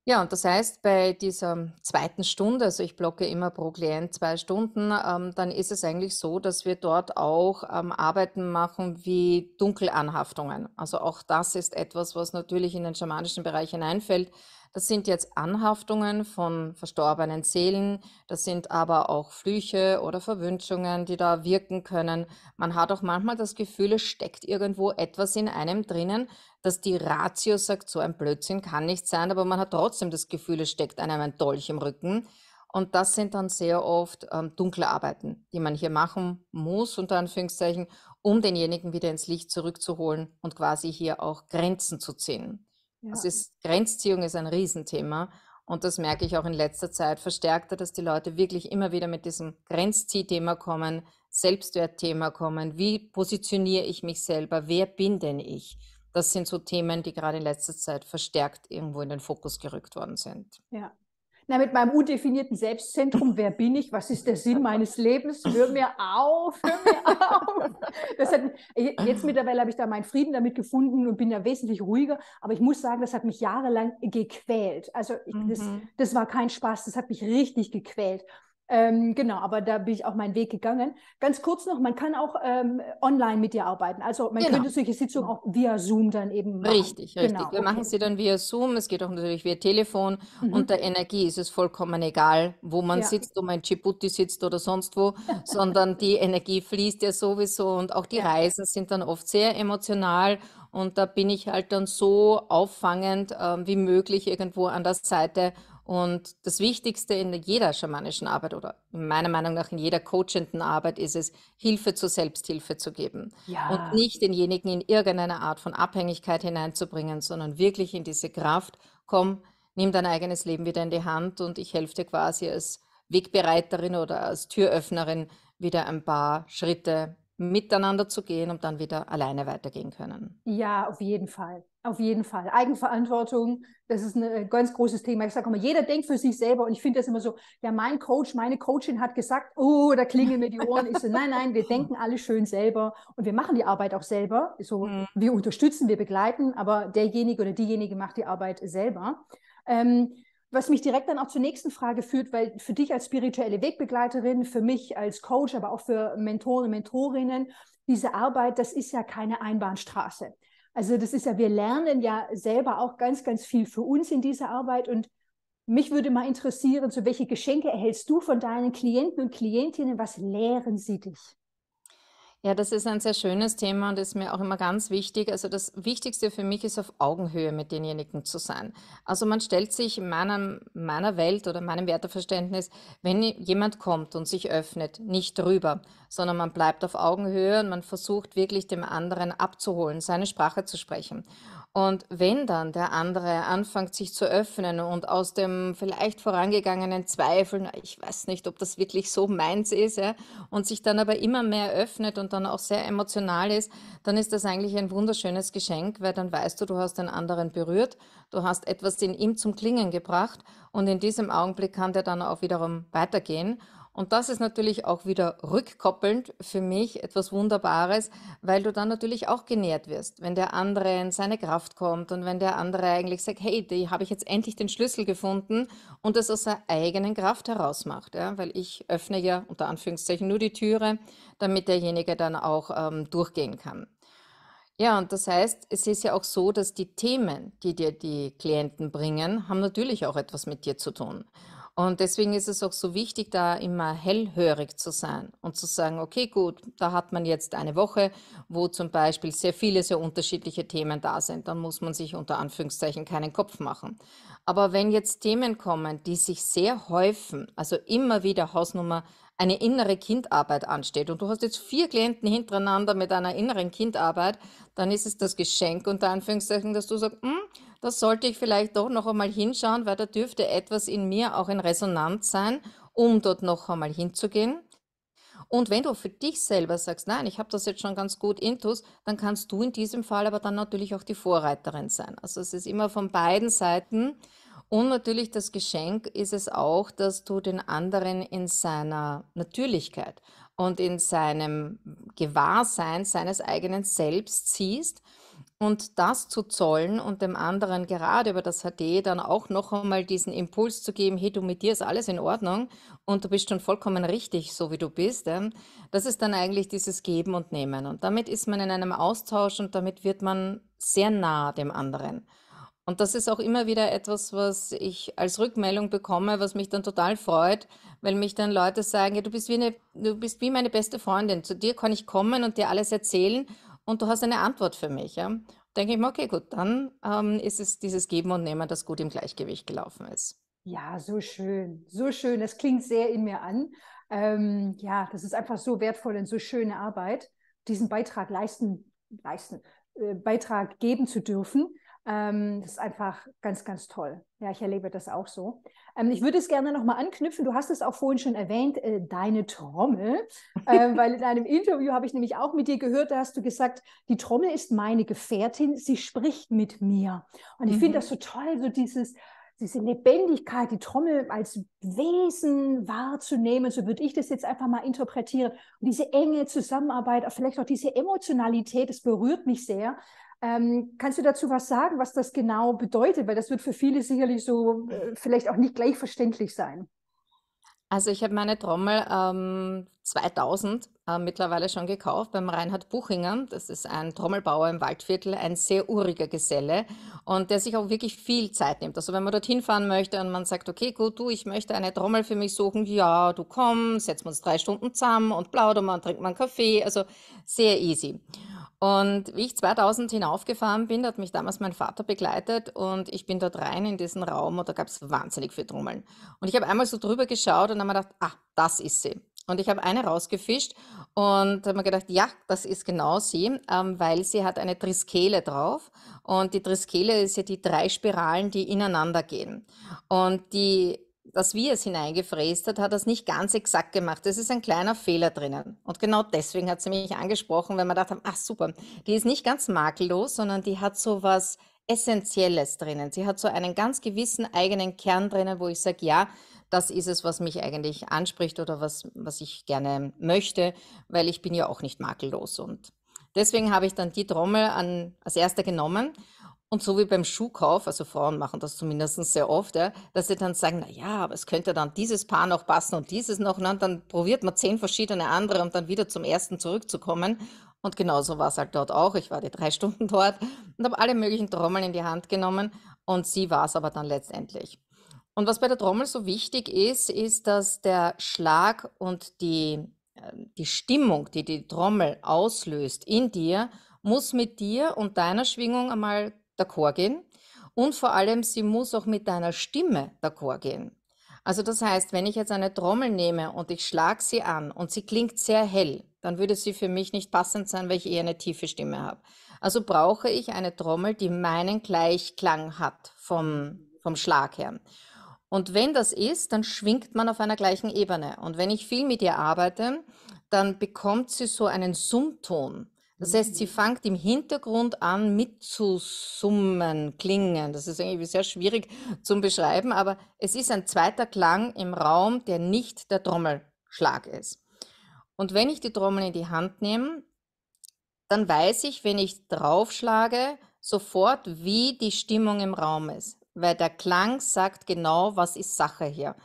Ja, und das heißt, bei dieser ähm, zweiten Stunde, also ich blocke immer pro Klient zwei Stunden, ähm, dann ist es eigentlich so, dass wir dort auch ähm, Arbeiten machen wie Dunkelanhaftungen. Also auch das ist etwas, was natürlich in den schamanischen Bereich hineinfällt. Das sind jetzt Anhaftungen von verstorbenen Seelen, das sind aber auch Flüche oder Verwünschungen, die da wirken können. Man hat auch manchmal das Gefühl, es steckt irgendwo etwas in einem drinnen, dass die Ratio sagt, so ein Blödsinn kann nicht sein, aber man hat trotzdem das Gefühl, es steckt einem ein Dolch im Rücken. Und das sind dann sehr oft ähm, dunkle Arbeiten, die man hier machen muss, unter Anführungszeichen, um denjenigen wieder ins Licht zurückzuholen und quasi hier auch Grenzen zu ziehen. Ja. Das also ist, Grenzziehung ist ein Riesenthema. Und das merke ich auch in letzter Zeit verstärkter, dass die Leute wirklich immer wieder mit diesem Grenzziehthema kommen, Selbstwertthema kommen. Wie positioniere ich mich selber? Wer bin denn ich? Das sind so Themen, die gerade in letzter Zeit verstärkt irgendwo in den Fokus gerückt worden sind. Ja, na, mit meinem undefinierten Selbstzentrum, wer bin ich, was ist der Sinn meines Lebens, hör mir auf, hör mir auf. Hat, äh, jetzt mittlerweile habe ich da meinen Frieden damit gefunden und bin da wesentlich ruhiger, aber ich muss sagen, das hat mich jahrelang gequält. Also ich, mhm. das, das war kein Spaß, das hat mich richtig gequält. Ähm, genau, aber da bin ich auch meinen Weg gegangen. Ganz kurz noch, man kann auch ähm, online mit dir arbeiten. Also man genau. könnte solche Sitzungen auch via Zoom dann eben machen. Richtig, richtig. Genau, Wir okay. machen sie dann via Zoom, es geht auch natürlich via Telefon. Mhm. Und der Energie ist es vollkommen egal, wo man ja. sitzt, ob man in Djibouti sitzt oder sonst wo, (laughs) sondern die Energie fließt ja sowieso und auch die ja. Reisen sind dann oft sehr emotional und da bin ich halt dann so auffangend äh, wie möglich irgendwo an der Seite und das Wichtigste in jeder schamanischen Arbeit oder meiner Meinung nach in jeder coachenden Arbeit ist es, Hilfe zur Selbsthilfe zu geben ja. und nicht denjenigen in irgendeine Art von Abhängigkeit hineinzubringen, sondern wirklich in diese Kraft, komm, nimm dein eigenes Leben wieder in die Hand und ich helfe dir quasi als Wegbereiterin oder als Türöffnerin wieder ein paar Schritte miteinander zu gehen und dann wieder alleine weitergehen können. Ja, auf jeden Fall. Auf jeden Fall. Eigenverantwortung, das ist ein äh, ganz großes Thema. Ich sage immer, jeder denkt für sich selber und ich finde das immer so, ja, mein Coach, meine Coachin hat gesagt, oh, da klingeln mir die Ohren. Ich so, nein, nein, wir denken alle schön selber und wir machen die Arbeit auch selber. So, mhm. wir unterstützen, wir begleiten, aber derjenige oder diejenige macht die Arbeit selber. Ähm, was mich direkt dann auch zur nächsten Frage führt, weil für dich als spirituelle Wegbegleiterin, für mich als Coach, aber auch für Mentoren und Mentorinnen, diese Arbeit, das ist ja keine Einbahnstraße. Also das ist ja, wir lernen ja selber auch ganz, ganz viel für uns in dieser Arbeit. Und mich würde mal interessieren, so welche Geschenke erhältst du von deinen Klienten und Klientinnen? Was lehren sie dich? Ja, das ist ein sehr schönes Thema und ist mir auch immer ganz wichtig. Also das Wichtigste für mich ist, auf Augenhöhe mit denjenigen zu sein. Also man stellt sich in meinem, meiner Welt oder meinem Werteverständnis, wenn jemand kommt und sich öffnet, nicht drüber, sondern man bleibt auf Augenhöhe und man versucht wirklich dem anderen abzuholen, seine Sprache zu sprechen. Und wenn dann der andere anfängt, sich zu öffnen und aus dem vielleicht vorangegangenen Zweifeln, ich weiß nicht, ob das wirklich so meins ist, ja, und sich dann aber immer mehr öffnet und dann auch sehr emotional ist, dann ist das eigentlich ein wunderschönes Geschenk, weil dann weißt du, du hast den anderen berührt, du hast etwas in ihm zum Klingen gebracht und in diesem Augenblick kann der dann auch wiederum weitergehen und das ist natürlich auch wieder rückkoppelnd für mich etwas Wunderbares, weil du dann natürlich auch genährt wirst, wenn der andere in seine Kraft kommt und wenn der andere eigentlich sagt, hey, die habe ich jetzt endlich den Schlüssel gefunden und das aus seiner eigenen Kraft heraus macht, ja? weil ich öffne ja unter Anführungszeichen nur die Türe, damit derjenige dann auch ähm, durchgehen kann. Ja, und das heißt, es ist ja auch so, dass die Themen, die dir die Klienten bringen, haben natürlich auch etwas mit dir zu tun. Und deswegen ist es auch so wichtig, da immer hellhörig zu sein und zu sagen, okay, gut, da hat man jetzt eine Woche, wo zum Beispiel sehr viele, sehr unterschiedliche Themen da sind. Dann muss man sich unter Anführungszeichen keinen Kopf machen. Aber wenn jetzt Themen kommen, die sich sehr häufen, also immer wieder Hausnummer, eine innere Kindarbeit ansteht und du hast jetzt vier Klienten hintereinander mit einer inneren Kindarbeit, dann ist es das Geschenk unter Anführungszeichen, dass du sagst, hm, das sollte ich vielleicht doch noch einmal hinschauen, weil da dürfte etwas in mir auch in Resonanz sein, um dort noch einmal hinzugehen. Und wenn du für dich selber sagst, nein, ich habe das jetzt schon ganz gut intus, dann kannst du in diesem Fall aber dann natürlich auch die Vorreiterin sein. Also es ist immer von beiden Seiten. Und natürlich das Geschenk ist es auch, dass du den anderen in seiner Natürlichkeit und in seinem Gewahrsein seines eigenen Selbst siehst und das zu zollen und dem anderen gerade über das HD dann auch noch einmal diesen Impuls zu geben, hey, du mit dir ist alles in Ordnung und du bist schon vollkommen richtig, so wie du bist, das ist dann eigentlich dieses Geben und Nehmen. Und damit ist man in einem Austausch und damit wird man sehr nah dem anderen. Und das ist auch immer wieder etwas, was ich als Rückmeldung bekomme, was mich dann total freut, weil mich dann Leute sagen, ja, du bist wie eine, du bist wie meine beste Freundin. Zu dir kann ich kommen und dir alles erzählen und du hast eine Antwort für mich. Ja? Denke ich mir, okay, gut, dann ähm, ist es dieses Geben und Nehmen, das gut im Gleichgewicht gelaufen ist. Ja, so schön, so schön. Das klingt sehr in mir an. Ähm, ja, das ist einfach so wertvoll und so schöne Arbeit, diesen Beitrag leisten, leisten, äh, Beitrag geben zu dürfen. Ähm, das ist einfach ganz, ganz toll. Ja, ich erlebe das auch so. Ähm, ich würde es gerne nochmal anknüpfen. Du hast es auch vorhin schon erwähnt, äh, deine Trommel. Äh, (laughs) weil in einem Interview habe ich nämlich auch mit dir gehört, da hast du gesagt, die Trommel ist meine Gefährtin, sie spricht mit mir. Und ich mhm. finde das so toll, so dieses, diese Lebendigkeit, die Trommel als Wesen wahrzunehmen, so würde ich das jetzt einfach mal interpretieren. Und diese enge Zusammenarbeit, vielleicht auch diese Emotionalität, das berührt mich sehr, ähm, kannst du dazu was sagen, was das genau bedeutet? Weil das wird für viele sicherlich so äh, vielleicht auch nicht gleich verständlich sein. Also ich habe meine Trommel ähm, 2000 äh, mittlerweile schon gekauft beim Reinhard Buchinger. Das ist ein Trommelbauer im Waldviertel, ein sehr uriger Geselle und der sich auch wirklich viel Zeit nimmt. Also wenn man dorthin fahren möchte und man sagt, okay, gut, du, ich möchte eine Trommel für mich suchen, ja, du komm, setzen wir uns drei Stunden zusammen und plaudern wir und trinken wir einen Kaffee. Also sehr easy. Und wie ich 2000 hinaufgefahren bin, hat mich damals mein Vater begleitet und ich bin dort rein in diesen Raum und da gab es wahnsinnig viele Trommeln. Und ich habe einmal so drüber geschaut und habe mir gedacht, ah, das ist sie. Und ich habe eine rausgefischt und habe mir gedacht, ja, das ist genau sie, ähm, weil sie hat eine Triskele drauf. Und die Triskele ist ja die drei Spiralen, die ineinander gehen. Und die dass wir es hineingefräst hat, hat das nicht ganz exakt gemacht. Es ist ein kleiner Fehler drinnen. Und genau deswegen hat sie mich angesprochen, weil wir gedacht ach super, die ist nicht ganz makellos, sondern die hat so was Essentielles drinnen. Sie hat so einen ganz gewissen eigenen Kern drinnen, wo ich sage, ja, das ist es, was mich eigentlich anspricht oder was, was ich gerne möchte, weil ich bin ja auch nicht makellos. Und deswegen habe ich dann die Trommel an, als erster genommen. Und so wie beim Schuhkauf, also Frauen machen das zumindest sehr oft, ja, dass sie dann sagen, na ja, aber es könnte dann dieses Paar noch passen und dieses noch, und dann probiert man zehn verschiedene andere, um dann wieder zum ersten zurückzukommen. Und genauso war es halt dort auch. Ich war die drei (laughs) Stunden dort und habe alle möglichen Trommeln in die Hand genommen und sie war es aber dann letztendlich. Und was bei der Trommel so wichtig ist, ist, dass der Schlag und die, äh, die Stimmung, die die Trommel auslöst in dir, muss mit dir und deiner Schwingung einmal d'accord gehen. Und vor allem, sie muss auch mit deiner Stimme d'accord gehen. Also das heißt, wenn ich jetzt eine Trommel nehme und ich schlage sie an und sie klingt sehr hell, dann würde sie für mich nicht passend sein, weil ich eher eine tiefe Stimme habe. Also brauche ich eine Trommel, die meinen Gleichklang hat vom, vom Schlag her. Und wenn das ist, dann schwingt man auf einer gleichen Ebene. Und wenn ich viel mit ihr arbeite, dann bekommt sie so einen Summton. Das heißt, sie mhm. fängt im Hintergrund an mitzusummen, klingen. Das ist irgendwie sehr schwierig zum Beschreiben, aber es ist ein zweiter Klang im Raum, der nicht der Trommelschlag ist. Und wenn ich die Trommel in die Hand nehme, dann weiß ich, wenn ich draufschlage, sofort, wie die Stimmung im Raum ist. Weil der Klang sagt genau, was ist Sache hier.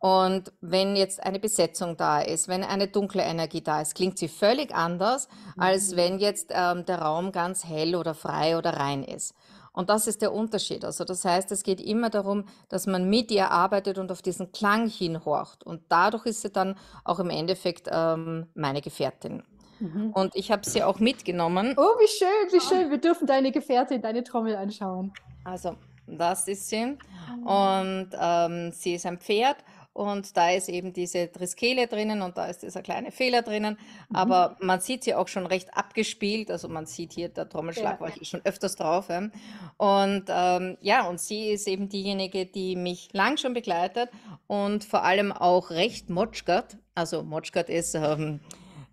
Und wenn jetzt eine Besetzung da ist, wenn eine dunkle Energie da ist, klingt sie völlig anders, als mhm. wenn jetzt ähm, der Raum ganz hell oder frei oder rein ist. Und das ist der Unterschied. Also das heißt, es geht immer darum, dass man mit ihr arbeitet und auf diesen Klang hinhorcht. Und dadurch ist sie dann auch im Endeffekt ähm, meine Gefährtin. Mhm. Und ich habe sie auch mitgenommen. Oh, wie schön, wie schön. Wir dürfen deine Gefährtin, deine Trommel anschauen. Also, das ist sie. Mhm. Und ähm, sie ist ein Pferd und da ist eben diese Triskele drinnen und da ist dieser kleine Fehler drinnen. Mhm. Aber man sieht sie auch schon recht abgespielt. Also man sieht hier, der Trommelschlag ja. war hier schon öfters drauf. Ja. Und ähm, ja, und sie ist eben diejenige, die mich lang schon begleitet und vor allem auch recht motschgert. Also motschgert ist ähm,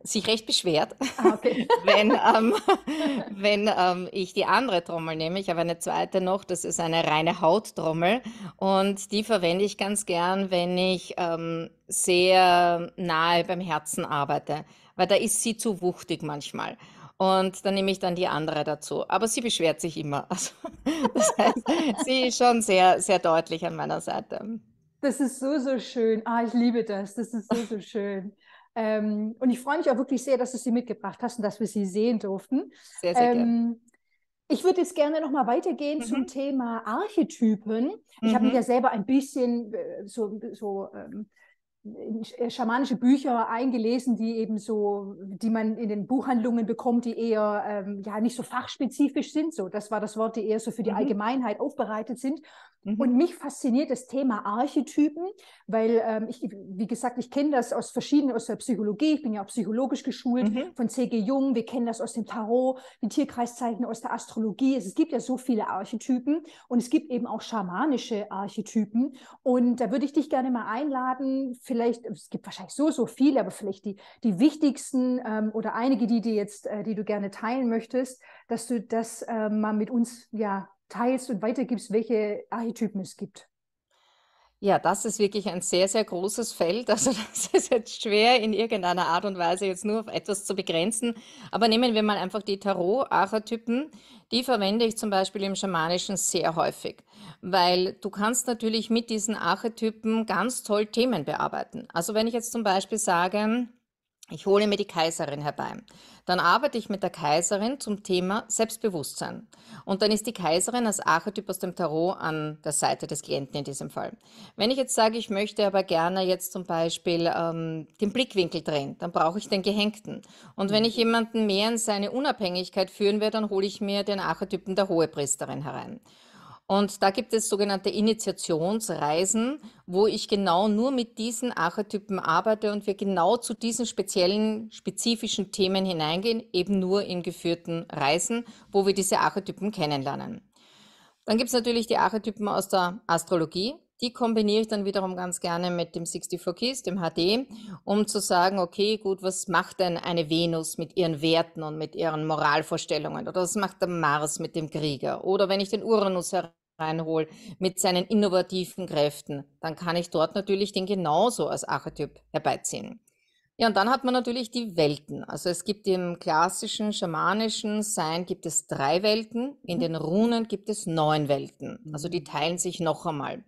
sich recht beschwert, ah, okay. (laughs) wenn, ähm, (laughs) wenn ähm, ich die andere Trommel nehme. Ich habe eine zweite noch, das ist eine reine Hauttrommel und die verwende ich ganz gern, wenn ich ähm, sehr nahe beim Herzen arbeite, weil da ist sie zu wuchtig manchmal. Und dann nehme ich dann die andere dazu. Aber sie beschwert sich immer. (laughs) Also, das heißt, sie ist schon sehr, sehr deutlich an meiner Seite. Das ist so, so schön. Ah, ich liebe das. Das ist so, so schön. Ähm, und ich freue mich auch wirklich sehr, dass du sie mitgebracht hast und dass wir sie sehen durften. Sehr, sehr ähm, ich würde jetzt gerne nochmal weitergehen mhm. zum Thema Archetypen. Ich mhm. habe mich mhm. ja selber ein bisschen äh, so, so ähm, äh, schamanische Bücher eingelesen, die eben so, die man in den Buchhandlungen bekommt, die eher ähm, ja nicht so fachspezifisch sind. So, das war das Wort, die eher so für die mhm. Allgemeinheit aufbereitet sind. Mhm. Und mich fasziniert das Thema Archetypen, weil ähm, ich, wie gesagt, ich kenne das aus verschiedenen, aus der Psychologie. Ich bin ja auch psychologisch geschult mhm. von C.G. Jung. Wir kennen das aus dem Tarot, den Tierkreiszeichen, aus der Astrologie. Es, also, es gibt ja so viele Archetypen und es gibt eben auch schamanische Archetypen. Und da würde ich dich gerne mal einladen, vielleicht vielleicht, es gibt wahrscheinlich so, so viele, aber vielleicht die, die wichtigsten ähm, oder einige, die dir jetzt, äh, die du gerne teilen möchtest, dass du das äh, mal mit uns ja teilst und weitergibst, welche Archetypen es gibt. Ja, das ist wirklich ein sehr, sehr großes Feld. (laughs) Also das ist jetzt schwer in irgendeiner Art und Weise jetzt nur auf etwas zu begrenzen. Aber nehmen wir mal einfach die Tarot-Archetypen. Die verwende ich zum Beispiel im Schamanischen sehr häufig, weil du kannst natürlich mit diesen Archetypen ganz toll Themen bearbeiten. Also wenn ich jetzt zum Beispiel sage, ich hole mir die Kaiserin herbei. Dann arbeite ich mit der Kaiserin zum Thema Selbstbewusstsein. Und dann ist die Kaiserin als Archetyp aus dem Tarot an der Seite des Klienten in diesem Fall. Wenn ich jetzt sage, ich möchte aber gerne jetzt zum Beispiel ähm, den Blickwinkel drehen, dann brauche ich den Gehängten. Und wenn mhm. ich jemanden mehr in seine Unabhängigkeit führen will, dann hole ich mir den Archetypen der Hohepriesterin herein. Und da gibt es sogenannte Initiationsreisen, wo ich genau nur mit diesen Archetypen arbeite und wir genau zu diesen speziellen, spezifischen Themen hineingehen, eben nur in geführten Reisen, wo wir diese Archetypen kennenlernen. Dann gibt es natürlich die Archetypen aus der Astrologie. Die kombiniere ich dann wiederum ganz gerne mit dem 64 Keys, dem HD, um zu sagen, okay, gut, was macht denn eine Venus mit ihren Werten und mit ihren Moralvorstellungen? Oder was macht der Mars mit dem Krieger? Oder wenn ich den Uranus her reinhole mit seinen innovativen Kräften, dann kann ich dort natürlich den genauso als Archetyp herbeiziehen. Ja, und dann hat man natürlich die Welten. Also es gibt im klassischen schamanischen Sein gibt es drei Welten, in mhm. den Runen gibt es neun Welten. Also die mhm. teilen sich noch einmal.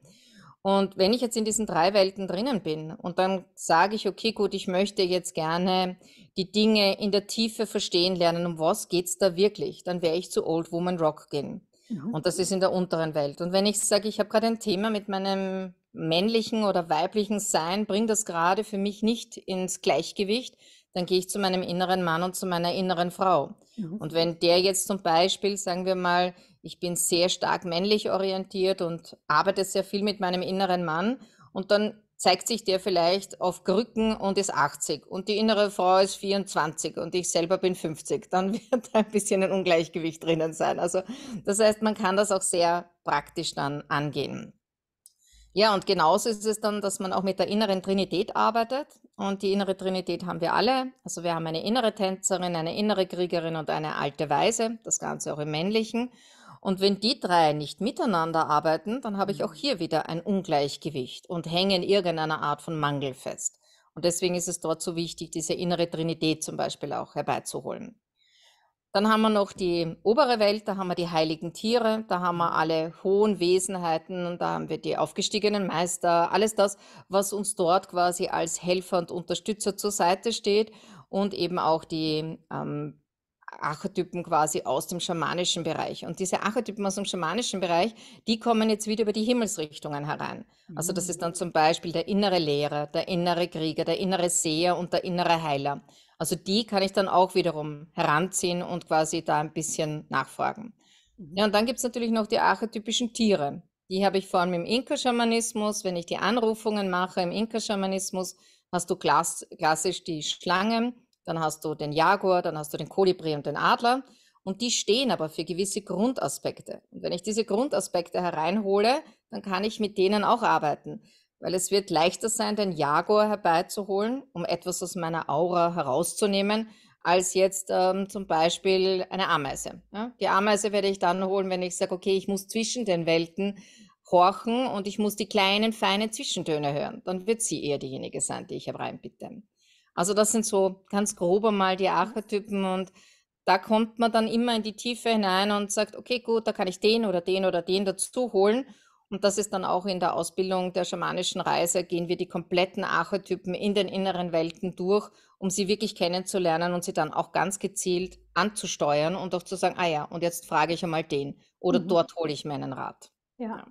Und wenn ich jetzt in diesen drei Welten drinnen bin und dann sage ich, okay, gut, ich möchte jetzt gerne die Dinge in der Tiefe verstehen lernen, um was geht es da wirklich, dann wäre ich zu Old Woman Rock gehen. Mhm. Und das ist in der unteren Welt. Und wenn ich sage, ich habe gerade ein Thema mit meinem männlichen oder weiblichen Sein, bringe das gerade für mich nicht ins Gleichgewicht, dann gehe ich zu meinem inneren Mann und zu meiner inneren Frau. Mhm. Und wenn der jetzt zum Beispiel, sagen wir mal, ich bin sehr stark männlich orientiert und arbeite sehr viel mit meinem inneren Mann und dann zeigt sich der vielleicht auf Krücken und ist 80 und die innere Frau ist 24 und ich selber bin 50, dann (laughs) wird ein bisschen ein Ungleichgewicht drinnen sein. Also das heißt, man kann das auch sehr praktisch dann angehen. Ja, und genauso ist es dann, dass man auch mit der inneren Trinität arbeitet. Und die innere Trinität haben wir alle. Also wir haben eine innere Tänzerin, eine innere Kriegerin und eine alte Weise, das Ganze auch im männlichen. Und wenn die drei nicht miteinander arbeiten, dann habe ich auch hier wieder ein Ungleichgewicht und hänge in irgendeiner Art von Mangel fest. Und deswegen ist es dort so wichtig, diese innere Trinität zum Beispiel auch herbeizuholen. Dann haben wir noch die obere Welt, da haben wir die heiligen Tiere, da haben wir alle hohen Wesenheiten, da haben wir die aufgestiegenen Meister, alles das, was uns dort quasi als Helfer und Unterstützer zur Seite steht und eben auch die ähm, Archetypen quasi aus dem schamanischen Bereich. Und diese Archetypen aus dem schamanischen Bereich, die kommen jetzt wieder über die Himmelsrichtungen herein. Also das mhm. ist dann zum Beispiel der innere Lehrer, der innere Krieger, der innere Seher und der innere Heiler. Also die kann ich dann auch wiederum heranziehen und quasi da ein bisschen nachfragen. Mhm. Ja, und dann gibt es natürlich noch die archetypischen Tiere. Die habe ich vor allem im Inka-Schamanismus. Wenn ich die Anrufungen mache im Inka-Schamanismus, hast du klassisch die Schlangen, dann hast du den Jaguar, dann hast du den Kolibri und den Adler. Und die stehen aber für gewisse Grundaspekte. Und wenn ich diese Grundaspekte hereinhole, dann kann ich mit denen auch arbeiten. Weil es wird leichter sein, den Jaguar herbeizuholen, um etwas aus meiner Aura herauszunehmen, als jetzt ähm, zum Beispiel eine Ameise. Ja? Die Ameise werde ich dann holen, wenn ich sage, okay, ich muss zwischen den Welten horchen und ich muss die kleinen, feinen Zwischentöne hören. Dann wird sie eher diejenige sein, die ich hereinbitte. Also das sind so ganz grob mal die mhm. Archetypen und da kommt man dann immer in die Tiefe hinein und sagt, okay, gut, da kann ich den oder den oder den dazu holen. Und das ist dann auch in der Ausbildung der schamanischen Reise, gehen wir die kompletten Archetypen in den inneren Welten durch, um sie wirklich kennenzulernen und sie dann auch ganz gezielt anzusteuern und auch zu sagen, ah ja, und jetzt frage ich einmal den oder mhm. dort hole ich meinen Rat. Ja.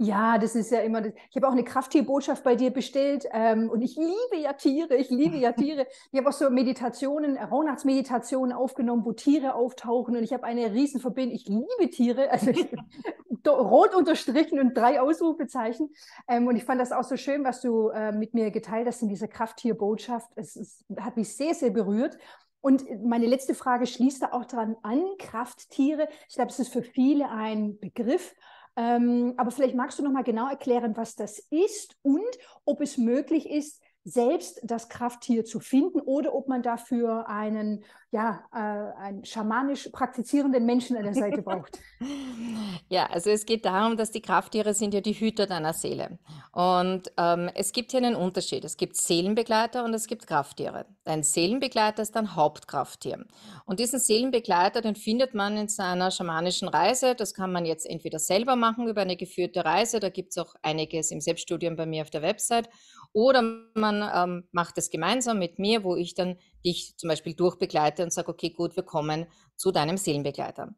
Ja, das ist ja immer das. Ich habe auch eine Krafttierbotschaft bei dir bestellt ähm, und ich liebe ja Tiere, ich liebe ja (laughs) Tiere. Ich habe auch so Meditationen, äh, Raunachtsmeditationen aufgenommen, wo Tiere auftauchen und ich habe eine Riesenverbindung. Ich liebe Tiere, also (laughs) rot unterstrichen und drei Ausrufezeichen. Ähm, und ich fand das auch so schön, was du äh, mit mir geteilt hast in dieser Krafttierbotschaft. Es, es hat mich sehr, sehr berührt. Und äh, meine letzte Frage schließt da auch dran an, Krafttiere. Ich glaube, es ist für viele ein Begriff. Ähm, aber vielleicht magst du noch mal genau erklären, was das ist und ob es möglich ist, selbst das Krafttier zu finden oder ob man dafür einen ja, äh, einen schamanisch praktizierenden Menschen an der Seite braucht. (laughs) ja, also es geht darum, dass die Krafttiere sind ja die Hüter deiner Seele. Und ähm, es gibt hier einen Unterschied. Es gibt Seelenbegleiter und es gibt Krafttiere. Dein Seelenbegleiter ist ein Hauptkrafttier. Und diesen Seelenbegleiter, den findet man in seiner schamanischen Reise. Das kann man jetzt entweder selber machen über eine geführte Reise. Da gibt es auch einiges im Selbststudium bei mir auf der Website. Oder man ähm, macht es gemeinsam mit mir, wo ich dann dich zum Beispiel durchbegleite und sage, okay, gut, wir kommen zu deinem Seelenbegleiter.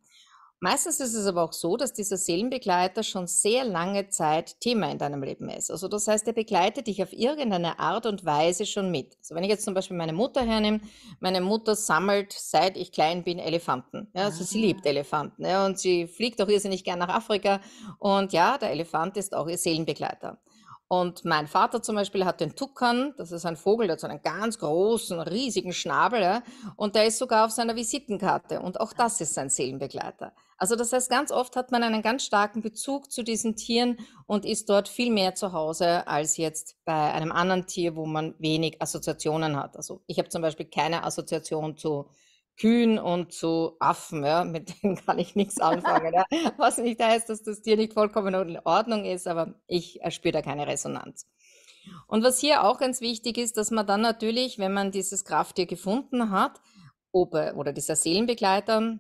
Meistens ist es aber auch so, dass dieser Seelenbegleiter schon sehr lange Zeit Thema in deinem Leben ist. Also das heißt, er begleitet dich auf irgendeine Art und Weise schon mit. Also wenn ich jetzt zum Beispiel meine Mutter hernehme, meine Mutter sammelt, seit ich klein bin, Elefanten. Ja, also sie liebt ah. Elefanten ja, und sie fliegt auch irrsinnig gern nach Afrika. Und ja, der Elefant ist auch ihr Seelenbegleiter. Und mein Vater zum Beispiel hat den Tuckern, das ist ein Vogel, der hat so einen ganz großen, riesigen Schnabel, ja, und der ist sogar auf seiner Visitenkarte. Und auch das ist sein Seelenbegleiter. Also das heißt, ganz oft hat man einen ganz starken Bezug zu diesen Tieren und ist dort viel mehr zu Hause als jetzt bei einem anderen Tier, wo man wenig Assoziationen hat. Also ich habe zum Beispiel keine Assoziation zu Kühen und zu Affen, ja, mit denen kann ich nichts anfangen. ja. Was nicht heißt, dass das Tier nicht vollkommen in Ordnung ist, aber ich äh, spüre da keine Resonanz. Und was hier auch ganz wichtig ist, dass man dann natürlich, wenn man dieses Krafttier gefunden hat, ob, oder dieser Seelenbegleiter,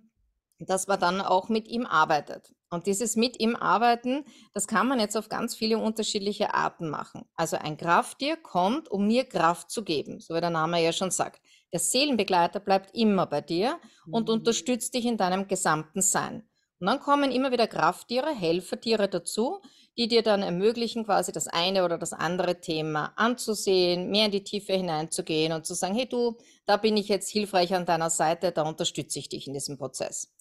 dass man dann auch mit ihm arbeitet. Und dieses mit ihm arbeiten, das kann man jetzt auf ganz viele unterschiedliche Arten machen. Also ein Krafttier kommt, um mir Kraft zu geben, so wie der Name ja schon sagt. Der Seelenbegleiter bleibt immer bei dir und mhm. unterstützt dich in deinem gesamten Sein. Und dann kommen immer wieder Krafttiere, Helfertiere dazu, die dir dann ermöglichen, quasi das eine oder das andere Thema anzusehen, mehr in die Tiefe hineinzugehen und zu sagen, hey du, da bin ich jetzt hilfreich an deiner Seite, da unterstütze ich dich in diesem Prozess.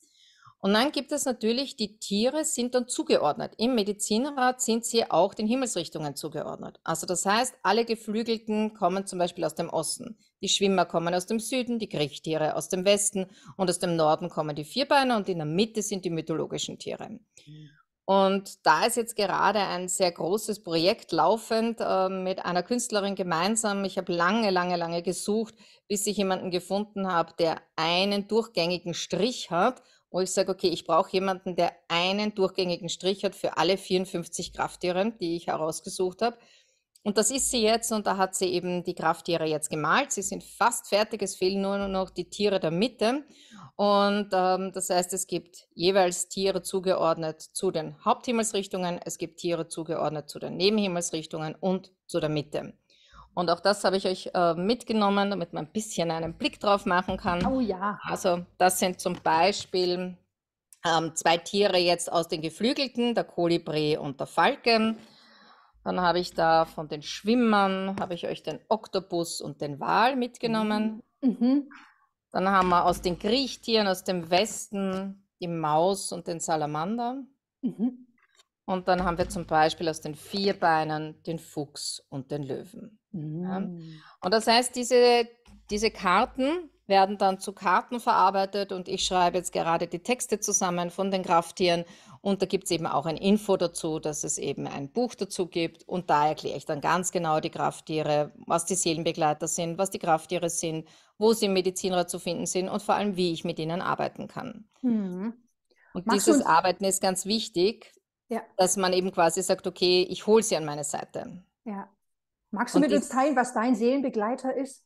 Und dann gibt es natürlich, die Tiere sind dann zugeordnet. Im Medizinrat sind sie auch den Himmelsrichtungen zugeordnet. Also das heißt, alle Geflügelten kommen zum Beispiel aus dem Osten. Die Schwimmer kommen aus dem Süden, die Kriechtiere aus dem Westen und aus dem Norden kommen die Vierbeiner und in der Mitte sind die mythologischen Tiere. Und da ist jetzt gerade ein sehr großes Projekt laufend äh, mit einer Künstlerin gemeinsam. Ich habe lange, lange, lange gesucht, bis ich jemanden gefunden habe, der einen durchgängigen Strich hat, wo ich sage, okay, ich brauche jemanden, der einen durchgängigen Strich hat für alle 54 Krafttiere, die ich herausgesucht habe. Und das ist sie jetzt und da hat sie eben die Krafttiere jetzt gemalt. Sie sind fast fertig, es fehlen nur noch die Tiere der Mitte. Und ähm, das heißt, es gibt jeweils Tiere zugeordnet zu den Haupthimmelsrichtungen, es gibt Tiere zugeordnet zu den Nebenhimmelsrichtungen und zu der Mitte. Und auch das habe ich euch äh, mitgenommen, damit man ein bisschen einen Blick drauf machen kann. Oh ja. Also das sind zum Beispiel ähm, zwei Tiere jetzt aus den Geflügelten, der Kolibri und der Falke. Dann habe ich da von den Schwimmern, habe ich euch den Oktopus und den Wal mitgenommen. Mhm. Dann haben wir aus den Kriechtieren, aus dem Westen die Maus und den Salamander. Mhm. Und dann haben wir zum Beispiel aus den Vierbeinen den Fuchs und den Löwen. Mhm. Ja. Und das heißt, diese, diese Karten werden dann zu Karten verarbeitet und ich schreibe jetzt gerade die Texte zusammen von den Krafttieren und da gibt es eben auch ein Info dazu, dass es eben ein Buch dazu gibt. Und da erkläre ich dann ganz genau die Krafttiere, was die Seelenbegleiter sind, was die Krafttiere sind, wo sie im Medizinrat zu finden sind und vor allem, wie ich mit ihnen arbeiten kann. Mhm. Und Machst dieses Arbeiten ist ganz wichtig, ja. dass man eben quasi sagt, okay, ich hole sie an meine Seite. Ja. Magst du und mit uns teilen, was dein Seelenbegleiter ist?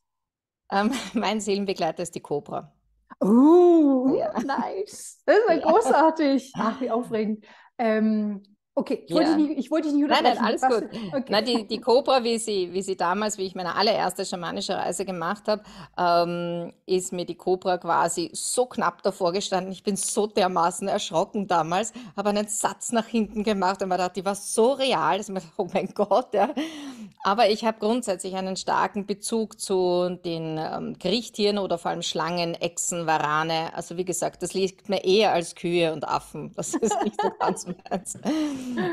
Ähm, (laughs) mein Seelenbegleiter ist die Cobra. Oh, ja. nice. Das ist ja großartig. Ach, wie aufregend. Ähm, Okay, ich, wollte, dich nicht, ich wollte dich nicht unterbrechen. Nein, nein, alles gut. (laughs) Okay. Nein, die, die Cobra, wie sie, wie sie damals, wie ich meine allererste schamanische Reise gemacht habe, ähm, ist mir die Cobra quasi so knapp davor gestanden. Ich bin so dermaßen erschrocken damals, habe einen Satz nach hinten gemacht und mir gedacht, die war so real, dass ich mir dachte, oh mein Gott. Ja. Aber ich habe grundsätzlich einen starken Bezug zu den ähm, Kriechtieren oder vor allem Schlangen, Echsen, Warane. Also wie gesagt, das liegt mir eher als Kühe und Affen. Das ist nicht so ganz (laughs) meins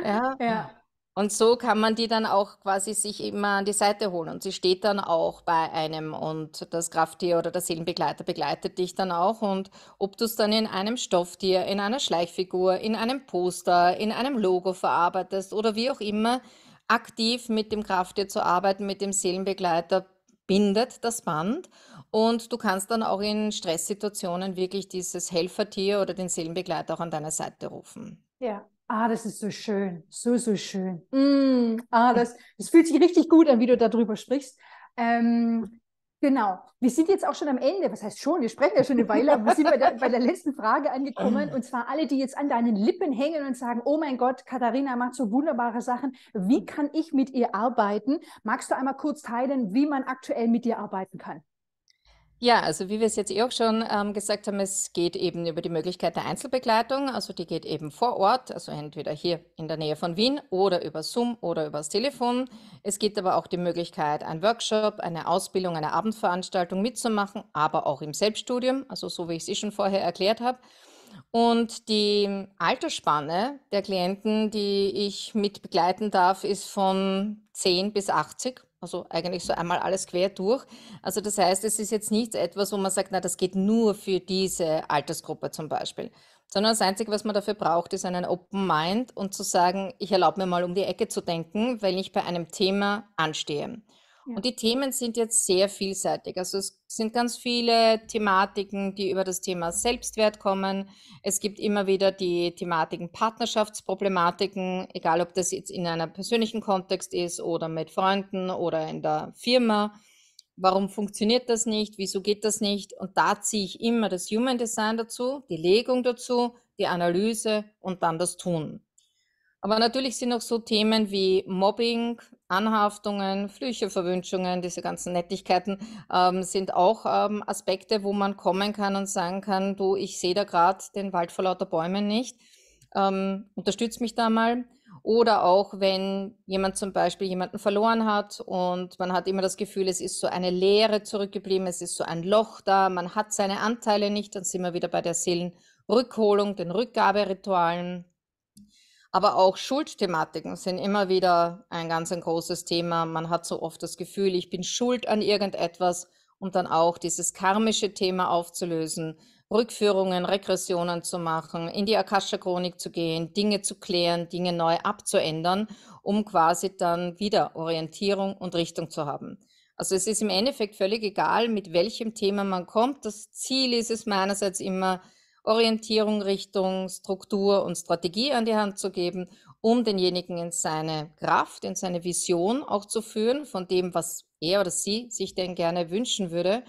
ja. ja. Und so kann man die dann auch quasi sich immer an die Seite holen. Und sie steht dann auch bei einem und das Krafttier oder der Seelenbegleiter begleitet dich dann auch. Und ob du es dann in einem Stofftier, in einer Schleichfigur, in einem Poster, in einem Logo verarbeitest oder wie auch immer, aktiv mit dem Krafttier zu arbeiten, mit dem Seelenbegleiter bindet das Band. Und du kannst dann auch in Stresssituationen wirklich dieses Helfertier oder den Seelenbegleiter auch an deine Seite rufen. Ja, ah, das ist so schön, so, so schön. Mm, ah, das, das fühlt sich richtig gut an, wie du darüber sprichst. Ähm, genau. Wir sind jetzt auch schon am Ende. Was heißt schon? Wir sprechen ja schon eine Weile, aber wir sind bei der, bei der letzten Frage angekommen. Und zwar alle, die jetzt an deinen Lippen hängen und sagen, oh mein Gott, Katharina macht so wunderbare Sachen. Wie kann ich mit ihr arbeiten? Magst du einmal kurz teilen, wie man aktuell mit dir arbeiten kann? Ja, also wie wir es jetzt eh auch schon ähm, gesagt haben, es geht eben über die Möglichkeit der Einzelbegleitung. Also die geht eben vor Ort, also entweder hier in der Nähe von Wien oder über Zoom oder übers Telefon. Es gibt aber auch die Möglichkeit, einen Workshop, eine Ausbildung, eine Abendveranstaltung mitzumachen, aber auch im Selbststudium, also so wie ich es eh schon vorher erklärt habe. Und die Altersspanne der Klienten, die ich mit begleiten darf, ist von 10 bis 80. Also eigentlich so einmal alles quer durch. Also das heißt, es ist jetzt nicht etwas, wo man sagt, na, das geht nur für diese Altersgruppe zum Beispiel, sondern das Einzige, was man dafür braucht, ist einen Open Mind und zu sagen, ich erlaube mir mal um die Ecke zu denken, wenn ich bei einem Thema anstehe. Und die Themen sind jetzt sehr vielseitig. Also es sind ganz viele Thematiken, die über das Thema Selbstwert kommen. Es gibt immer wieder die Thematiken Partnerschaftsproblematiken, egal ob das jetzt in einem persönlichen Kontext ist oder mit Freunden oder in der Firma. Warum funktioniert das nicht? Wieso geht das nicht? Und da ziehe ich immer das Human Design dazu, die Legung dazu, die Analyse und dann das Tun. Aber natürlich sind auch so Themen wie Mobbing, Anhaftungen, Flüche, Verwünschungen, diese ganzen Nettigkeiten ähm, sind auch ähm, Aspekte, wo man kommen kann und sagen kann, du, ich sehe da gerade den Wald vor lauter Bäumen nicht, ähm, unterstütz mich da mal. Oder auch wenn jemand zum Beispiel jemanden verloren hat und man hat immer das Gefühl, es ist so eine Leere zurückgeblieben, es ist so ein Loch da, man hat seine Anteile nicht, dann sind wir wieder bei der Seelenrückholung, den Rückgaberitualen, aber auch Schuldthematiken sind immer wieder ein ganz ein großes Thema. Man hat so oft das Gefühl, ich bin schuld an irgendetwas, um dann auch dieses karmische Thema aufzulösen, Rückführungen, Regressionen zu machen, in die Akasha-Chronik zu gehen, Dinge zu klären, Dinge neu abzuändern, um quasi dann wieder Orientierung und Richtung zu haben. Also es ist im Endeffekt völlig egal, mit welchem Thema man kommt. Das Ziel ist es meinerseits immer, Orientierung, Richtung, Struktur und Strategie an die Hand zu geben, um denjenigen in seine Kraft, in seine Vision auch zu führen, von dem, was er oder sie sich denn gerne wünschen würde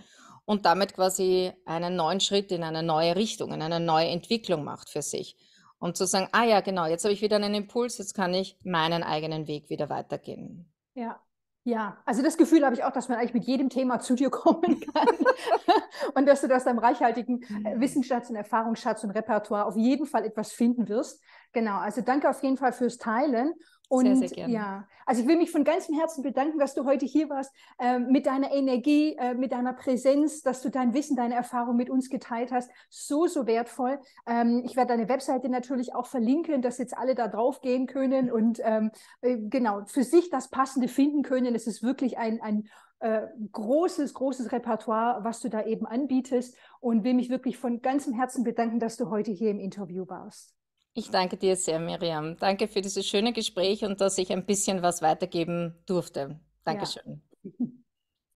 und damit quasi einen neuen Schritt in eine neue Richtung, in eine neue Entwicklung macht für sich. Und zu sagen, ah ja, genau, jetzt habe ich wieder einen Impuls, jetzt kann ich meinen eigenen Weg wieder weitergehen. Ja, ja, also das Gefühl habe ich auch, dass man eigentlich mit jedem Thema zu dir (laughs) kommen kann (laughs) und dass du aus deinem reichhaltigen äh, mhm. Wissensschatz und Erfahrungsschatz und Repertoire auf jeden Fall etwas finden wirst. Genau, also danke auf jeden Fall fürs Teilen und sehr, sehr gerne. ja, also ich will mich von ganzem Herzen bedanken, dass du heute hier warst, äh, mit deiner Energie, äh, mit deiner Präsenz, dass du dein Wissen, deine Erfahrung mit uns geteilt hast. So, so wertvoll. Ähm, ich werde deine Webseite natürlich auch verlinken, dass jetzt alle da drauf gehen können und ähm, äh, genau für sich das Passende finden können. Es ist wirklich ein, ein äh, großes, großes Repertoire, was du da eben anbietest und will mich wirklich von ganzem Herzen bedanken, dass du heute hier im Interview warst. Ich danke dir sehr, Miriam. Danke für dieses schöne Gespräch und dass ich ein bisschen was weitergeben durfte. Dankeschön. Ja. (laughs)